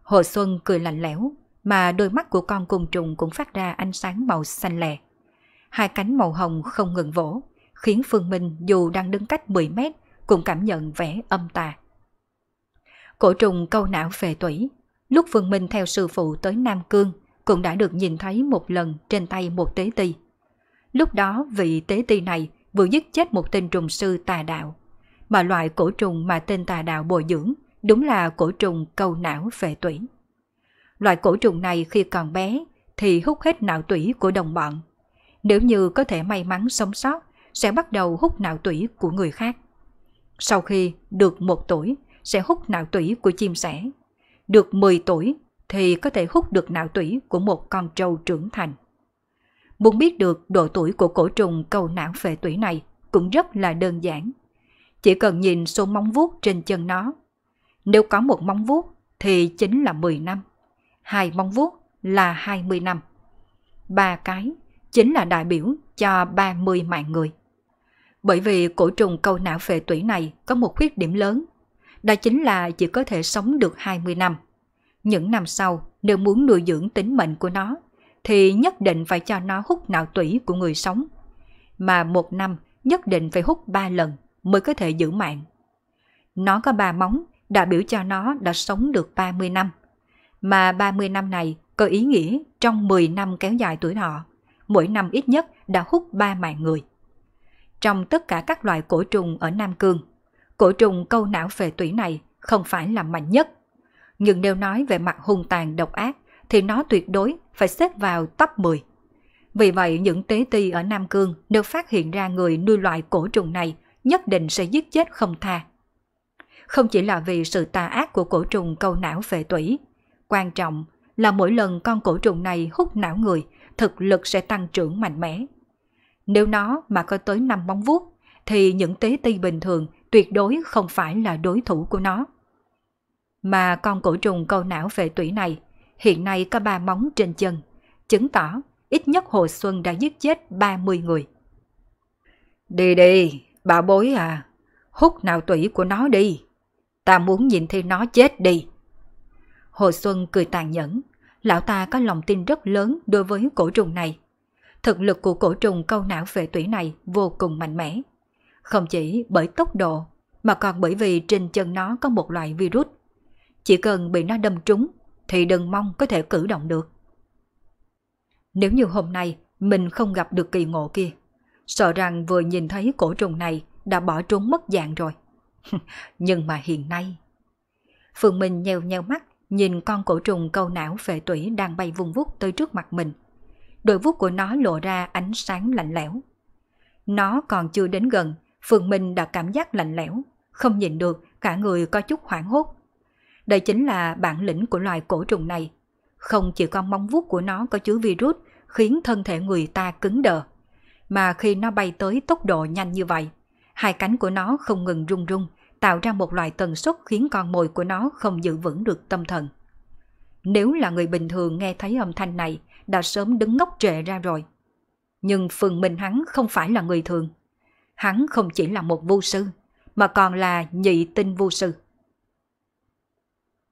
Hồ Xuân cười lạnh lẽo, mà đôi mắt của con côn trùng cũng phát ra ánh sáng màu xanh lè. Hai cánh màu hồng không ngừng vỗ, khiến Phương Minh dù đang đứng cách 10 mét cũng cảm nhận vẻ âm tà. Cổ trùng câu não về tủy, lúc Phương Minh theo sư phụ tới Nam Cương cũng đã được nhìn thấy một lần trên tay một tế ti. Lúc đó vị tế ti này vừa giết chết một tên trùng sư tà đạo. Mà loại cổ trùng mà tên tà đạo bồi dưỡng đúng là cổ trùng câu não phệ tủy. Loại cổ trùng này khi còn bé thì hút hết não tủy của đồng bọn. Nếu như có thể may mắn sống sót, sẽ bắt đầu hút não tủy của người khác. Sau khi được một tuổi, sẽ hút não tủy của chim sẻ. Được 10 tuổi thì có thể hút được não tủy của một con trâu trưởng thành. Muốn biết được độ tuổi của cổ trùng cầu não phệ tủy này cũng rất là đơn giản. Chỉ cần nhìn số móng vuốt trên chân nó. Nếu có một móng vuốt thì chính là 10 năm. Hai móng vuốt là 20 năm. Ba cái chính là đại biểu cho 30 mạng người. Bởi vì cổ trùng câu não phệ tủy này có một khuyết điểm lớn, đó chính là chỉ có thể sống được 20 năm. Những năm sau, nếu muốn nuôi dưỡng tính mệnh của nó thì nhất định phải cho nó hút não tủy của người sống. Mà một năm nhất định phải hút ba lần mới có thể giữ mạng. Nó có ba móng đại biểu cho nó đã sống được 30 năm. Mà 30 năm này có ý nghĩa trong 10 năm kéo dài tuổi thọ, mỗi năm ít nhất đã hút ba mạng người. Trong tất cả các loại cổ trùng ở Nam Cương, cổ trùng câu não phệ tủy này không phải là mạnh nhất. Nhưng nếu nói về mặt hung tàn độc ác thì nó tuyệt đối phải xếp vào top 10. Vì vậy, những tế ti ở Nam Cương nếu phát hiện ra người nuôi loại cổ trùng này nhất định sẽ giết chết không tha. Không chỉ là vì sự tà ác của cổ trùng câu não phệ tủy, quan trọng là mỗi lần con cổ trùng này hút não người, thực lực sẽ tăng trưởng mạnh mẽ. Nếu nó mà có tới 5 bóng vuốt, thì những tế ti bình thường tuyệt đối không phải là đối thủ của nó. Mà con cổ trùng câu não phệ tủy này hiện nay có ba móng trên chân, chứng tỏ ít nhất Hồ Xuân đã giết chết 30 người. Đi đi, bảo bối à, hút nào tủy của nó đi. Ta muốn nhìn thấy nó chết đi. Hồ Xuân cười tàn nhẫn, lão ta có lòng tin rất lớn đối với cổ trùng này. Thực lực của cổ trùng câu não về tủy này vô cùng mạnh mẽ. Không chỉ bởi tốc độ, mà còn bởi vì trên chân nó có một loại virus. Chỉ cần bị nó đâm trúng thì đừng mong có thể cử động được. Nếu như hôm nay mình không gặp được kỳ ngộ kia, sợ rằng vừa nhìn thấy cổ trùng này đã bỏ trốn mất dạng rồi. [LAUGHS] Nhưng mà hiện nay... Phương Minh nheo nheo mắt, nhìn con cổ trùng câu não phệ tủy đang bay vung vút tới trước mặt mình. Đôi vuốt của nó lộ ra ánh sáng lạnh lẽo. Nó còn chưa đến gần, Phương Minh đã cảm giác lạnh lẽo, không nhìn được cả người có chút hoảng hốt đây chính là bản lĩnh của loài cổ trùng này. Không chỉ con móng vuốt của nó có chứa virus khiến thân thể người ta cứng đờ, mà khi nó bay tới tốc độ nhanh như vậy, hai cánh của nó không ngừng rung rung, tạo ra một loại tần suất khiến con mồi của nó không giữ vững được tâm thần. Nếu là người bình thường nghe thấy âm thanh này, đã sớm đứng ngốc trệ ra rồi. Nhưng Phương Minh hắn không phải là người thường. Hắn không chỉ là một vô sư, mà còn là nhị tinh vô sư.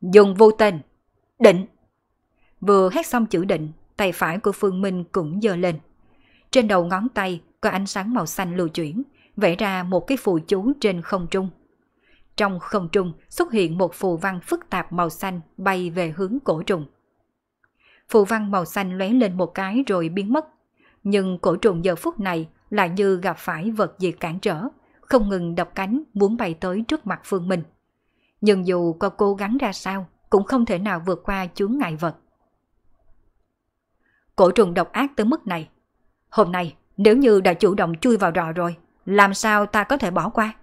Dùng vô tên. Định. Vừa hét xong chữ định, tay phải của Phương Minh cũng giơ lên. Trên đầu ngón tay có ánh sáng màu xanh lưu chuyển, vẽ ra một cái phù chú trên không trung. Trong không trung xuất hiện một phù văn phức tạp màu xanh bay về hướng cổ trùng. Phù văn màu xanh lóe lên một cái rồi biến mất, nhưng cổ trùng giờ phút này lại như gặp phải vật gì cản trở, không ngừng đập cánh muốn bay tới trước mặt Phương Minh nhưng dù có cố gắng ra sao cũng không thể nào vượt qua chướng ngại vật. Cổ trùng độc ác tới mức này. Hôm nay, nếu như đã chủ động chui vào rọ rồi, làm sao ta có thể bỏ qua?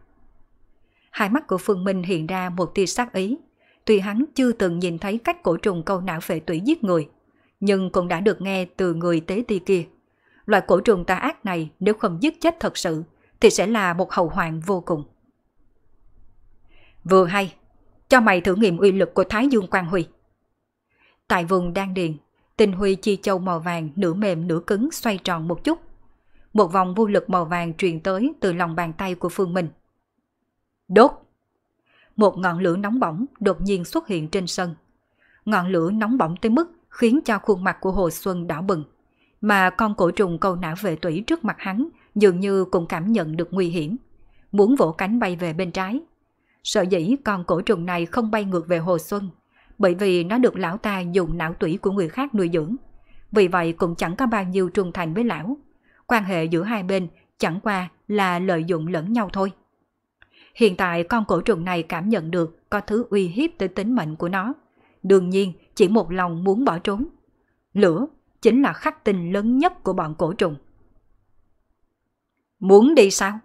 Hai mắt của Phương Minh hiện ra một tia sát ý. Tuy hắn chưa từng nhìn thấy cách cổ trùng câu não phệ tủy giết người, nhưng cũng đã được nghe từ người tế ti kia. Loại cổ trùng tà ác này nếu không giết chết thật sự, thì sẽ là một hậu hoạn vô cùng. Vừa hay, cho mày thử nghiệm uy lực của Thái Dương Quang Huy. Tại vùng đan điền, tinh huy chi châu màu vàng nửa mềm nửa cứng xoay tròn một chút. Một vòng vô lực màu vàng truyền tới từ lòng bàn tay của Phương Minh. Đốt! Một ngọn lửa nóng bỏng đột nhiên xuất hiện trên sân. Ngọn lửa nóng bỏng tới mức khiến cho khuôn mặt của Hồ Xuân đỏ bừng. Mà con cổ trùng câu nã về tủy trước mặt hắn dường như cũng cảm nhận được nguy hiểm. Muốn vỗ cánh bay về bên trái sợ dĩ con cổ trùng này không bay ngược về Hồ Xuân, bởi vì nó được lão ta dùng não tủy của người khác nuôi dưỡng. Vì vậy cũng chẳng có bao nhiêu trung thành với lão. Quan hệ giữa hai bên chẳng qua là lợi dụng lẫn nhau thôi. Hiện tại con cổ trùng này cảm nhận được có thứ uy hiếp tới tính mệnh của nó. Đương nhiên chỉ một lòng muốn bỏ trốn. Lửa chính là khắc tinh lớn nhất của bọn cổ trùng. Muốn đi sao?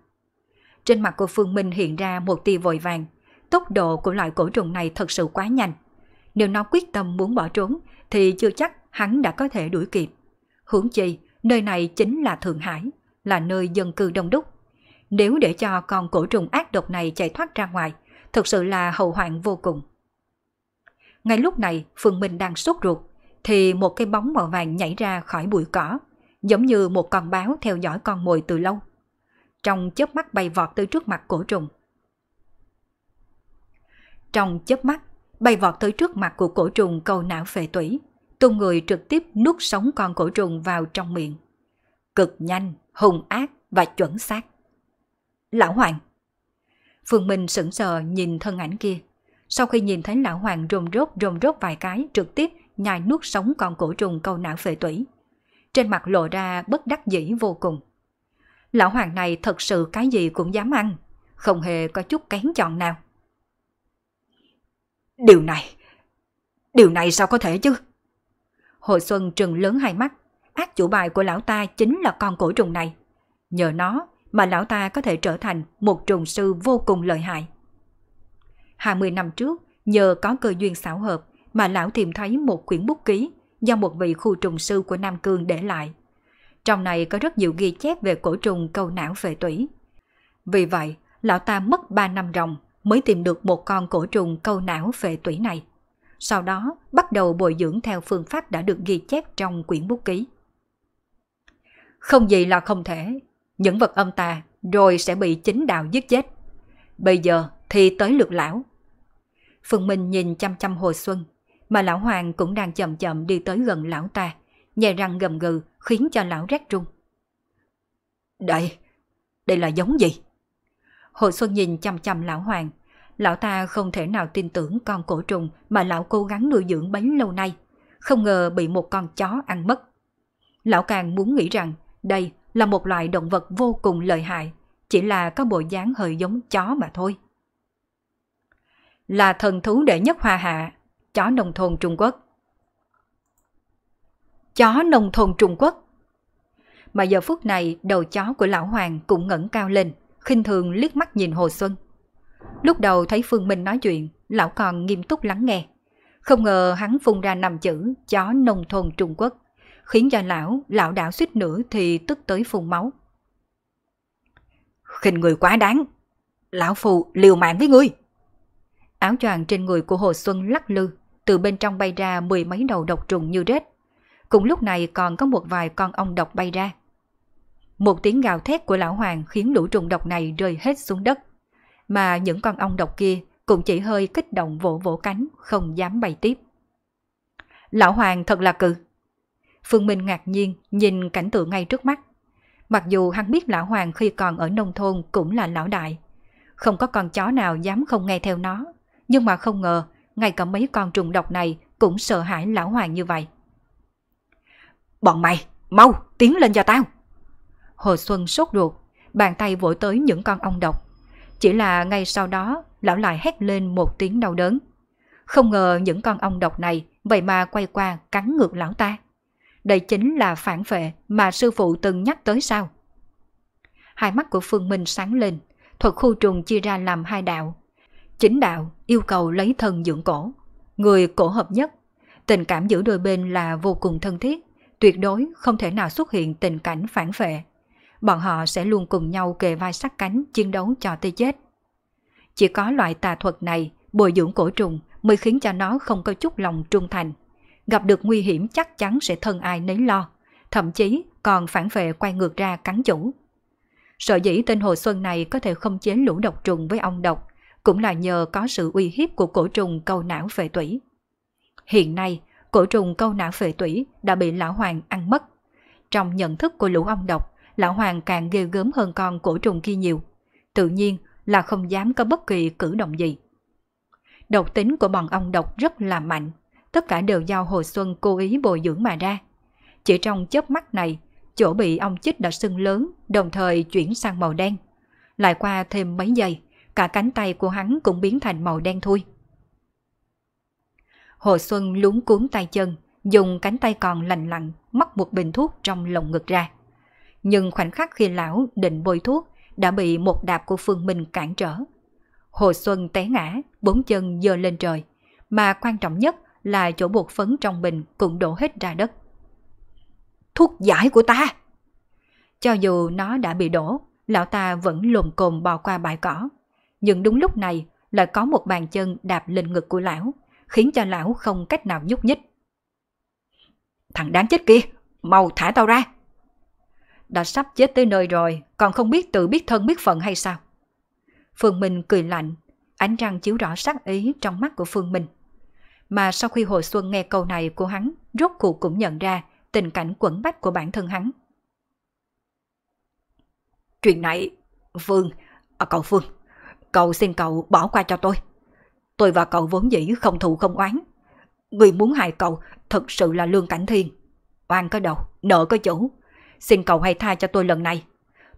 Trên mặt của Phương Minh hiện ra một tia vội vàng. Tốc độ của loại cổ trùng này thật sự quá nhanh. Nếu nó quyết tâm muốn bỏ trốn thì chưa chắc hắn đã có thể đuổi kịp. Hướng chi, nơi này chính là Thượng Hải, là nơi dân cư đông đúc. Nếu để cho con cổ trùng ác độc này chạy thoát ra ngoài, thật sự là hậu hoạn vô cùng. Ngay lúc này, Phương Minh đang sốt ruột, thì một cái bóng màu vàng nhảy ra khỏi bụi cỏ, giống như một con báo theo dõi con mồi từ lâu trong chớp mắt bay vọt tới trước mặt cổ trùng. Trong chớp mắt, bay vọt tới trước mặt của cổ trùng cầu não phệ tủy, tung người trực tiếp nuốt sống con cổ trùng vào trong miệng. Cực nhanh, hùng ác và chuẩn xác. Lão Hoàng Phương Minh sững sờ nhìn thân ảnh kia. Sau khi nhìn thấy lão Hoàng rôm rốt rôm rốt vài cái trực tiếp nhai nuốt sống con cổ trùng cầu não phệ tủy. Trên mặt lộ ra bất đắc dĩ vô cùng lão hoàng này thật sự cái gì cũng dám ăn, không hề có chút kén chọn nào. Điều này, điều này sao có thể chứ? Hồ Xuân trừng lớn hai mắt, ác chủ bài của lão ta chính là con cổ trùng này. Nhờ nó mà lão ta có thể trở thành một trùng sư vô cùng lợi hại. 20 năm trước, nhờ có cơ duyên xảo hợp mà lão tìm thấy một quyển bút ký do một vị khu trùng sư của Nam Cương để lại. Trong này có rất nhiều ghi chép về cổ trùng câu não về tủy. Vì vậy, lão ta mất 3 năm ròng mới tìm được một con cổ trùng câu não về tủy này. Sau đó, bắt đầu bồi dưỡng theo phương pháp đã được ghi chép trong quyển bút ký. Không gì là không thể, những vật âm tà rồi sẽ bị chính đạo giết chết. Bây giờ thì tới lượt lão. Phương Minh nhìn chăm chăm Hồ Xuân, mà lão Hoàng cũng đang chậm chậm đi tới gần lão ta nhè răng gầm gừ khiến cho lão rét run. Đây, đây là giống gì? Hồ Xuân nhìn chăm chăm lão hoàng, lão ta không thể nào tin tưởng con cổ trùng mà lão cố gắng nuôi dưỡng bấy lâu nay, không ngờ bị một con chó ăn mất. Lão càng muốn nghĩ rằng đây là một loại động vật vô cùng lợi hại, chỉ là có bộ dáng hơi giống chó mà thôi. Là thần thú đệ nhất hoa hạ, chó nông thôn Trung Quốc chó nông thôn Trung Quốc. Mà giờ phút này đầu chó của lão Hoàng cũng ngẩng cao lên, khinh thường liếc mắt nhìn Hồ Xuân. Lúc đầu thấy Phương Minh nói chuyện, lão còn nghiêm túc lắng nghe. Không ngờ hắn phun ra nằm chữ chó nông thôn Trung Quốc, khiến cho lão, lão đảo suýt nữa thì tức tới phun máu. Khinh người quá đáng, lão phù liều mạng với ngươi. Áo choàng trên người của Hồ Xuân lắc lư, từ bên trong bay ra mười mấy đầu độc trùng như rết, Cùng lúc này còn có một vài con ong độc bay ra. Một tiếng gào thét của lão hoàng khiến lũ trùng độc này rơi hết xuống đất. Mà những con ong độc kia cũng chỉ hơi kích động vỗ vỗ cánh, không dám bay tiếp. Lão hoàng thật là cự Phương Minh ngạc nhiên nhìn cảnh tượng ngay trước mắt. Mặc dù hắn biết lão hoàng khi còn ở nông thôn cũng là lão đại. Không có con chó nào dám không nghe theo nó. Nhưng mà không ngờ, ngay cả mấy con trùng độc này cũng sợ hãi lão hoàng như vậy. Bọn mày, mau, tiến lên cho tao. Hồ Xuân sốt ruột, bàn tay vội tới những con ong độc. Chỉ là ngay sau đó, lão lại hét lên một tiếng đau đớn. Không ngờ những con ong độc này vậy mà quay qua cắn ngược lão ta. Đây chính là phản vệ mà sư phụ từng nhắc tới sao? Hai mắt của Phương Minh sáng lên, thuật khu trùng chia ra làm hai đạo. Chính đạo yêu cầu lấy thân dưỡng cổ, người cổ hợp nhất. Tình cảm giữa đôi bên là vô cùng thân thiết tuyệt đối không thể nào xuất hiện tình cảnh phản vệ. Bọn họ sẽ luôn cùng nhau kề vai sát cánh chiến đấu cho tới chết. Chỉ có loại tà thuật này, bồi dưỡng cổ trùng mới khiến cho nó không có chút lòng trung thành. Gặp được nguy hiểm chắc chắn sẽ thân ai nấy lo, thậm chí còn phản vệ quay ngược ra cắn chủ. sợ dĩ tên Hồ Xuân này có thể không chế lũ độc trùng với ong độc, cũng là nhờ có sự uy hiếp của cổ trùng cầu não về tủy. Hiện nay, cổ trùng câu não phệ tủy đã bị lão hoàng ăn mất. Trong nhận thức của lũ ong độc, lão hoàng càng ghê gớm hơn con cổ trùng kia nhiều. Tự nhiên là không dám có bất kỳ cử động gì. Độc tính của bọn ong độc rất là mạnh, tất cả đều do Hồ Xuân cố ý bồi dưỡng mà ra. Chỉ trong chớp mắt này, chỗ bị ong chích đã sưng lớn, đồng thời chuyển sang màu đen. Lại qua thêm mấy giây, cả cánh tay của hắn cũng biến thành màu đen thui. Hồ Xuân lúng cuốn tay chân, dùng cánh tay còn lành lặn móc một bình thuốc trong lồng ngực ra. Nhưng khoảnh khắc khi lão định bôi thuốc đã bị một đạp của Phương Minh cản trở. Hồ Xuân té ngã, bốn chân dơ lên trời, mà quan trọng nhất là chỗ bột phấn trong bình cũng đổ hết ra đất. Thuốc giải của ta! Cho dù nó đã bị đổ, lão ta vẫn lồn cồn bò qua bãi cỏ. Nhưng đúng lúc này lại có một bàn chân đạp lên ngực của lão khiến cho lão không cách nào nhúc nhích. Thằng đáng chết kia, mau thả tao ra. Đã sắp chết tới nơi rồi, còn không biết tự biết thân biết phận hay sao? Phương Minh cười lạnh, ánh răng chiếu rõ sắc ý trong mắt của Phương Minh. Mà sau khi Hồ Xuân nghe câu này của hắn, rốt cuộc cũng nhận ra tình cảnh quẩn bách của bản thân hắn. Chuyện này, Phương, à, cậu Phương, cậu xin cậu bỏ qua cho tôi tôi và cậu vốn dĩ không thù không oán. Người muốn hại cậu thật sự là lương cảnh thiên. Oan có đầu, nợ có chủ. Xin cậu hãy tha cho tôi lần này.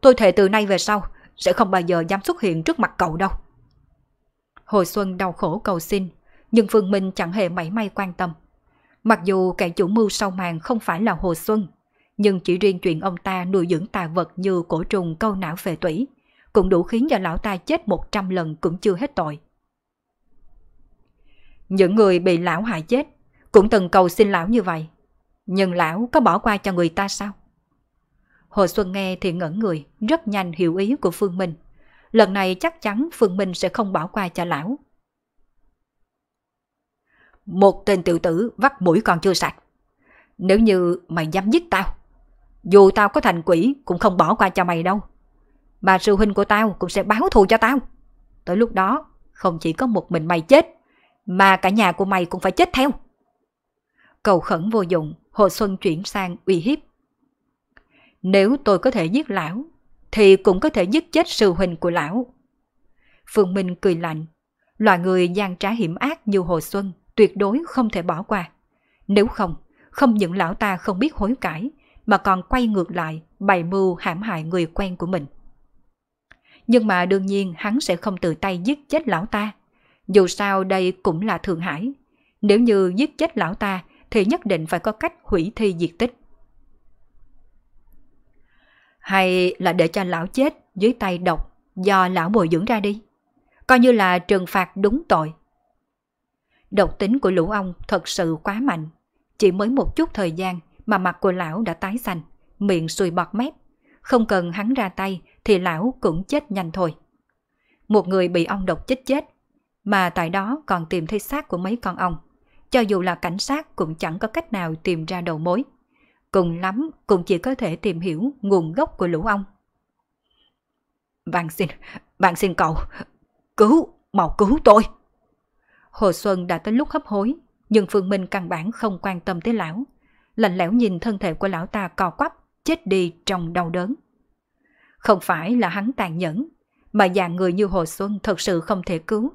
Tôi thề từ nay về sau sẽ không bao giờ dám xuất hiện trước mặt cậu đâu. Hồ Xuân đau khổ cầu xin, nhưng Phương Minh chẳng hề mảy may quan tâm. Mặc dù kẻ chủ mưu sau màn không phải là Hồ Xuân, nhưng chỉ riêng chuyện ông ta nuôi dưỡng tà vật như cổ trùng câu não phệ tủy, cũng đủ khiến cho lão ta chết 100 lần cũng chưa hết tội. Những người bị lão hại chết cũng từng cầu xin lão như vậy. Nhưng lão có bỏ qua cho người ta sao? Hồ Xuân nghe thì ngẩn người, rất nhanh hiểu ý của Phương Minh. Lần này chắc chắn Phương Minh sẽ không bỏ qua cho lão. Một tên tiểu tử vắt mũi còn chưa sạch. Nếu như mày dám giết tao, dù tao có thành quỷ cũng không bỏ qua cho mày đâu. Bà sư huynh của tao cũng sẽ báo thù cho tao. Tới lúc đó, không chỉ có một mình mày chết mà cả nhà của mày cũng phải chết theo. Cầu khẩn vô dụng, Hồ Xuân chuyển sang uy hiếp. Nếu tôi có thể giết lão, thì cũng có thể giết chết sư huynh của lão. Phương Minh cười lạnh, Loại người gian trá hiểm ác như Hồ Xuân tuyệt đối không thể bỏ qua. Nếu không, không những lão ta không biết hối cải, mà còn quay ngược lại bày mưu hãm hại người quen của mình. Nhưng mà đương nhiên hắn sẽ không tự tay giết chết lão ta, dù sao đây cũng là Thượng Hải. Nếu như giết chết lão ta thì nhất định phải có cách hủy thi diệt tích. Hay là để cho lão chết dưới tay độc do lão bồi dưỡng ra đi. Coi như là trừng phạt đúng tội. Độc tính của lũ ong thật sự quá mạnh. Chỉ mới một chút thời gian mà mặt của lão đã tái xanh, miệng sùi bọt mép. Không cần hắn ra tay thì lão cũng chết nhanh thôi. Một người bị ong độc chích chết mà tại đó còn tìm thấy xác của mấy con ong. Cho dù là cảnh sát cũng chẳng có cách nào tìm ra đầu mối. Cùng lắm cũng chỉ có thể tìm hiểu nguồn gốc của lũ ong. Bạn xin, bạn xin cậu, cứu, mau cứu tôi. Hồ Xuân đã tới lúc hấp hối, nhưng Phương Minh căn bản không quan tâm tới lão. Lạnh lẽo nhìn thân thể của lão ta co quắp, chết đi trong đau đớn. Không phải là hắn tàn nhẫn, mà dạng người như Hồ Xuân thật sự không thể cứu,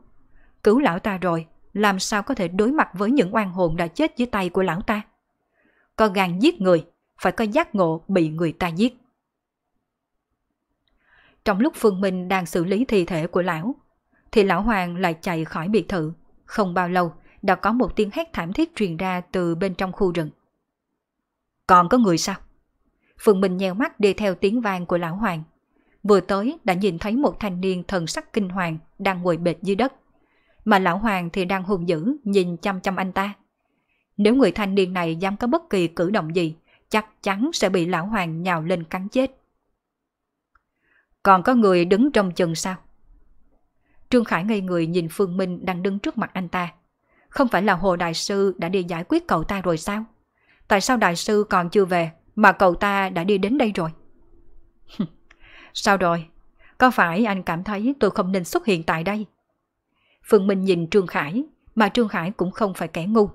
cứu lão ta rồi, làm sao có thể đối mặt với những oan hồn đã chết dưới tay của lão ta? Có gan giết người, phải có giác ngộ bị người ta giết. Trong lúc Phương Minh đang xử lý thi thể của lão, thì lão Hoàng lại chạy khỏi biệt thự. Không bao lâu, đã có một tiếng hét thảm thiết truyền ra từ bên trong khu rừng. Còn có người sao? Phương Minh nheo mắt đi theo tiếng vang của lão Hoàng. Vừa tới đã nhìn thấy một thanh niên thần sắc kinh hoàng đang ngồi bệt dưới đất mà lão hoàng thì đang hung dữ nhìn chăm chăm anh ta. Nếu người thanh niên này dám có bất kỳ cử động gì, chắc chắn sẽ bị lão hoàng nhào lên cắn chết. Còn có người đứng trong chừng sao? Trương Khải ngây người nhìn Phương Minh đang đứng trước mặt anh ta. Không phải là Hồ Đại Sư đã đi giải quyết cậu ta rồi sao? Tại sao Đại Sư còn chưa về mà cậu ta đã đi đến đây rồi? [LAUGHS] sao rồi? Có phải anh cảm thấy tôi không nên xuất hiện tại đây? Phương Minh nhìn Trương Khải, mà Trương Khải cũng không phải kẻ ngu.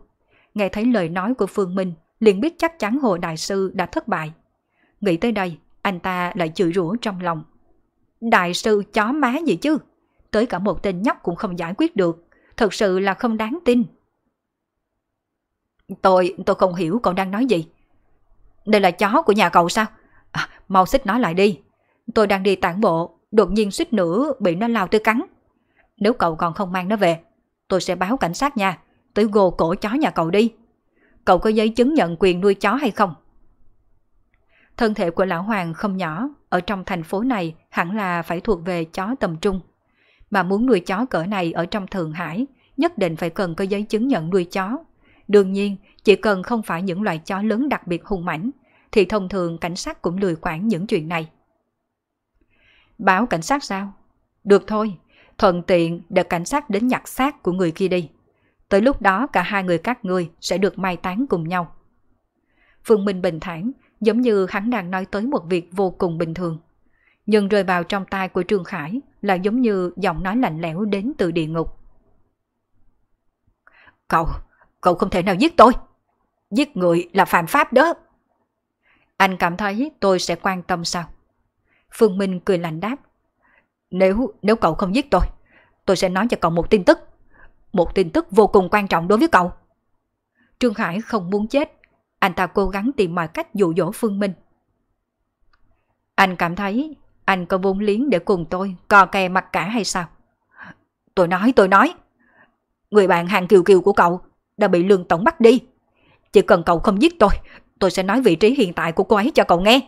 Nghe thấy lời nói của Phương Minh, liền biết chắc chắn Hồ Đại Sư đã thất bại. Nghĩ tới đây, anh ta lại chửi rủa trong lòng. Đại sư chó má gì chứ? Tới cả một tên nhóc cũng không giải quyết được. Thật sự là không đáng tin. Tôi, tôi không hiểu cậu đang nói gì. Đây là chó của nhà cậu sao? À, mau xích nó lại đi. Tôi đang đi tản bộ, đột nhiên suýt nữa bị nó lao tới cắn. Nếu cậu còn không mang nó về, tôi sẽ báo cảnh sát nha, tới gồ cổ chó nhà cậu đi. Cậu có giấy chứng nhận quyền nuôi chó hay không? Thân thể của Lão Hoàng không nhỏ, ở trong thành phố này hẳn là phải thuộc về chó tầm trung. Mà muốn nuôi chó cỡ này ở trong Thượng Hải, nhất định phải cần có giấy chứng nhận nuôi chó. Đương nhiên, chỉ cần không phải những loại chó lớn đặc biệt hung mãnh, thì thông thường cảnh sát cũng lười quản những chuyện này. Báo cảnh sát sao? Được thôi, thuận tiện để cảnh sát đến nhặt xác của người kia đi. Tới lúc đó cả hai người các ngươi sẽ được mai táng cùng nhau. Phương Minh bình thản, giống như hắn đang nói tới một việc vô cùng bình thường. Nhưng rơi vào trong tai của Trương Khải là giống như giọng nói lạnh lẽo đến từ địa ngục. Cậu, cậu không thể nào giết tôi. Giết người là phạm pháp đó. Anh cảm thấy tôi sẽ quan tâm sao? Phương Minh cười lạnh đáp, nếu nếu cậu không giết tôi, tôi sẽ nói cho cậu một tin tức. Một tin tức vô cùng quan trọng đối với cậu. Trương Khải không muốn chết, anh ta cố gắng tìm mọi cách dụ dỗ Phương Minh. Anh cảm thấy anh có vốn liếng để cùng tôi cò kè mặt cả hay sao? Tôi nói, tôi nói. Người bạn hàng kiều kiều của cậu đã bị lương tổng bắt đi. Chỉ cần cậu không giết tôi, tôi sẽ nói vị trí hiện tại của cô ấy cho cậu nghe.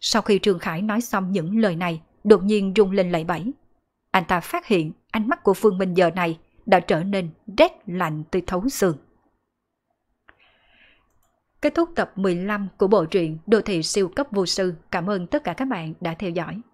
Sau khi Trương Khải nói xong những lời này, đột nhiên rung lên lẩy bẩy. Anh ta phát hiện ánh mắt của Phương Minh giờ này đã trở nên rét lạnh tới thấu xương. Kết thúc tập 15 của bộ truyện Đô thị siêu cấp vô sư. Cảm ơn tất cả các bạn đã theo dõi.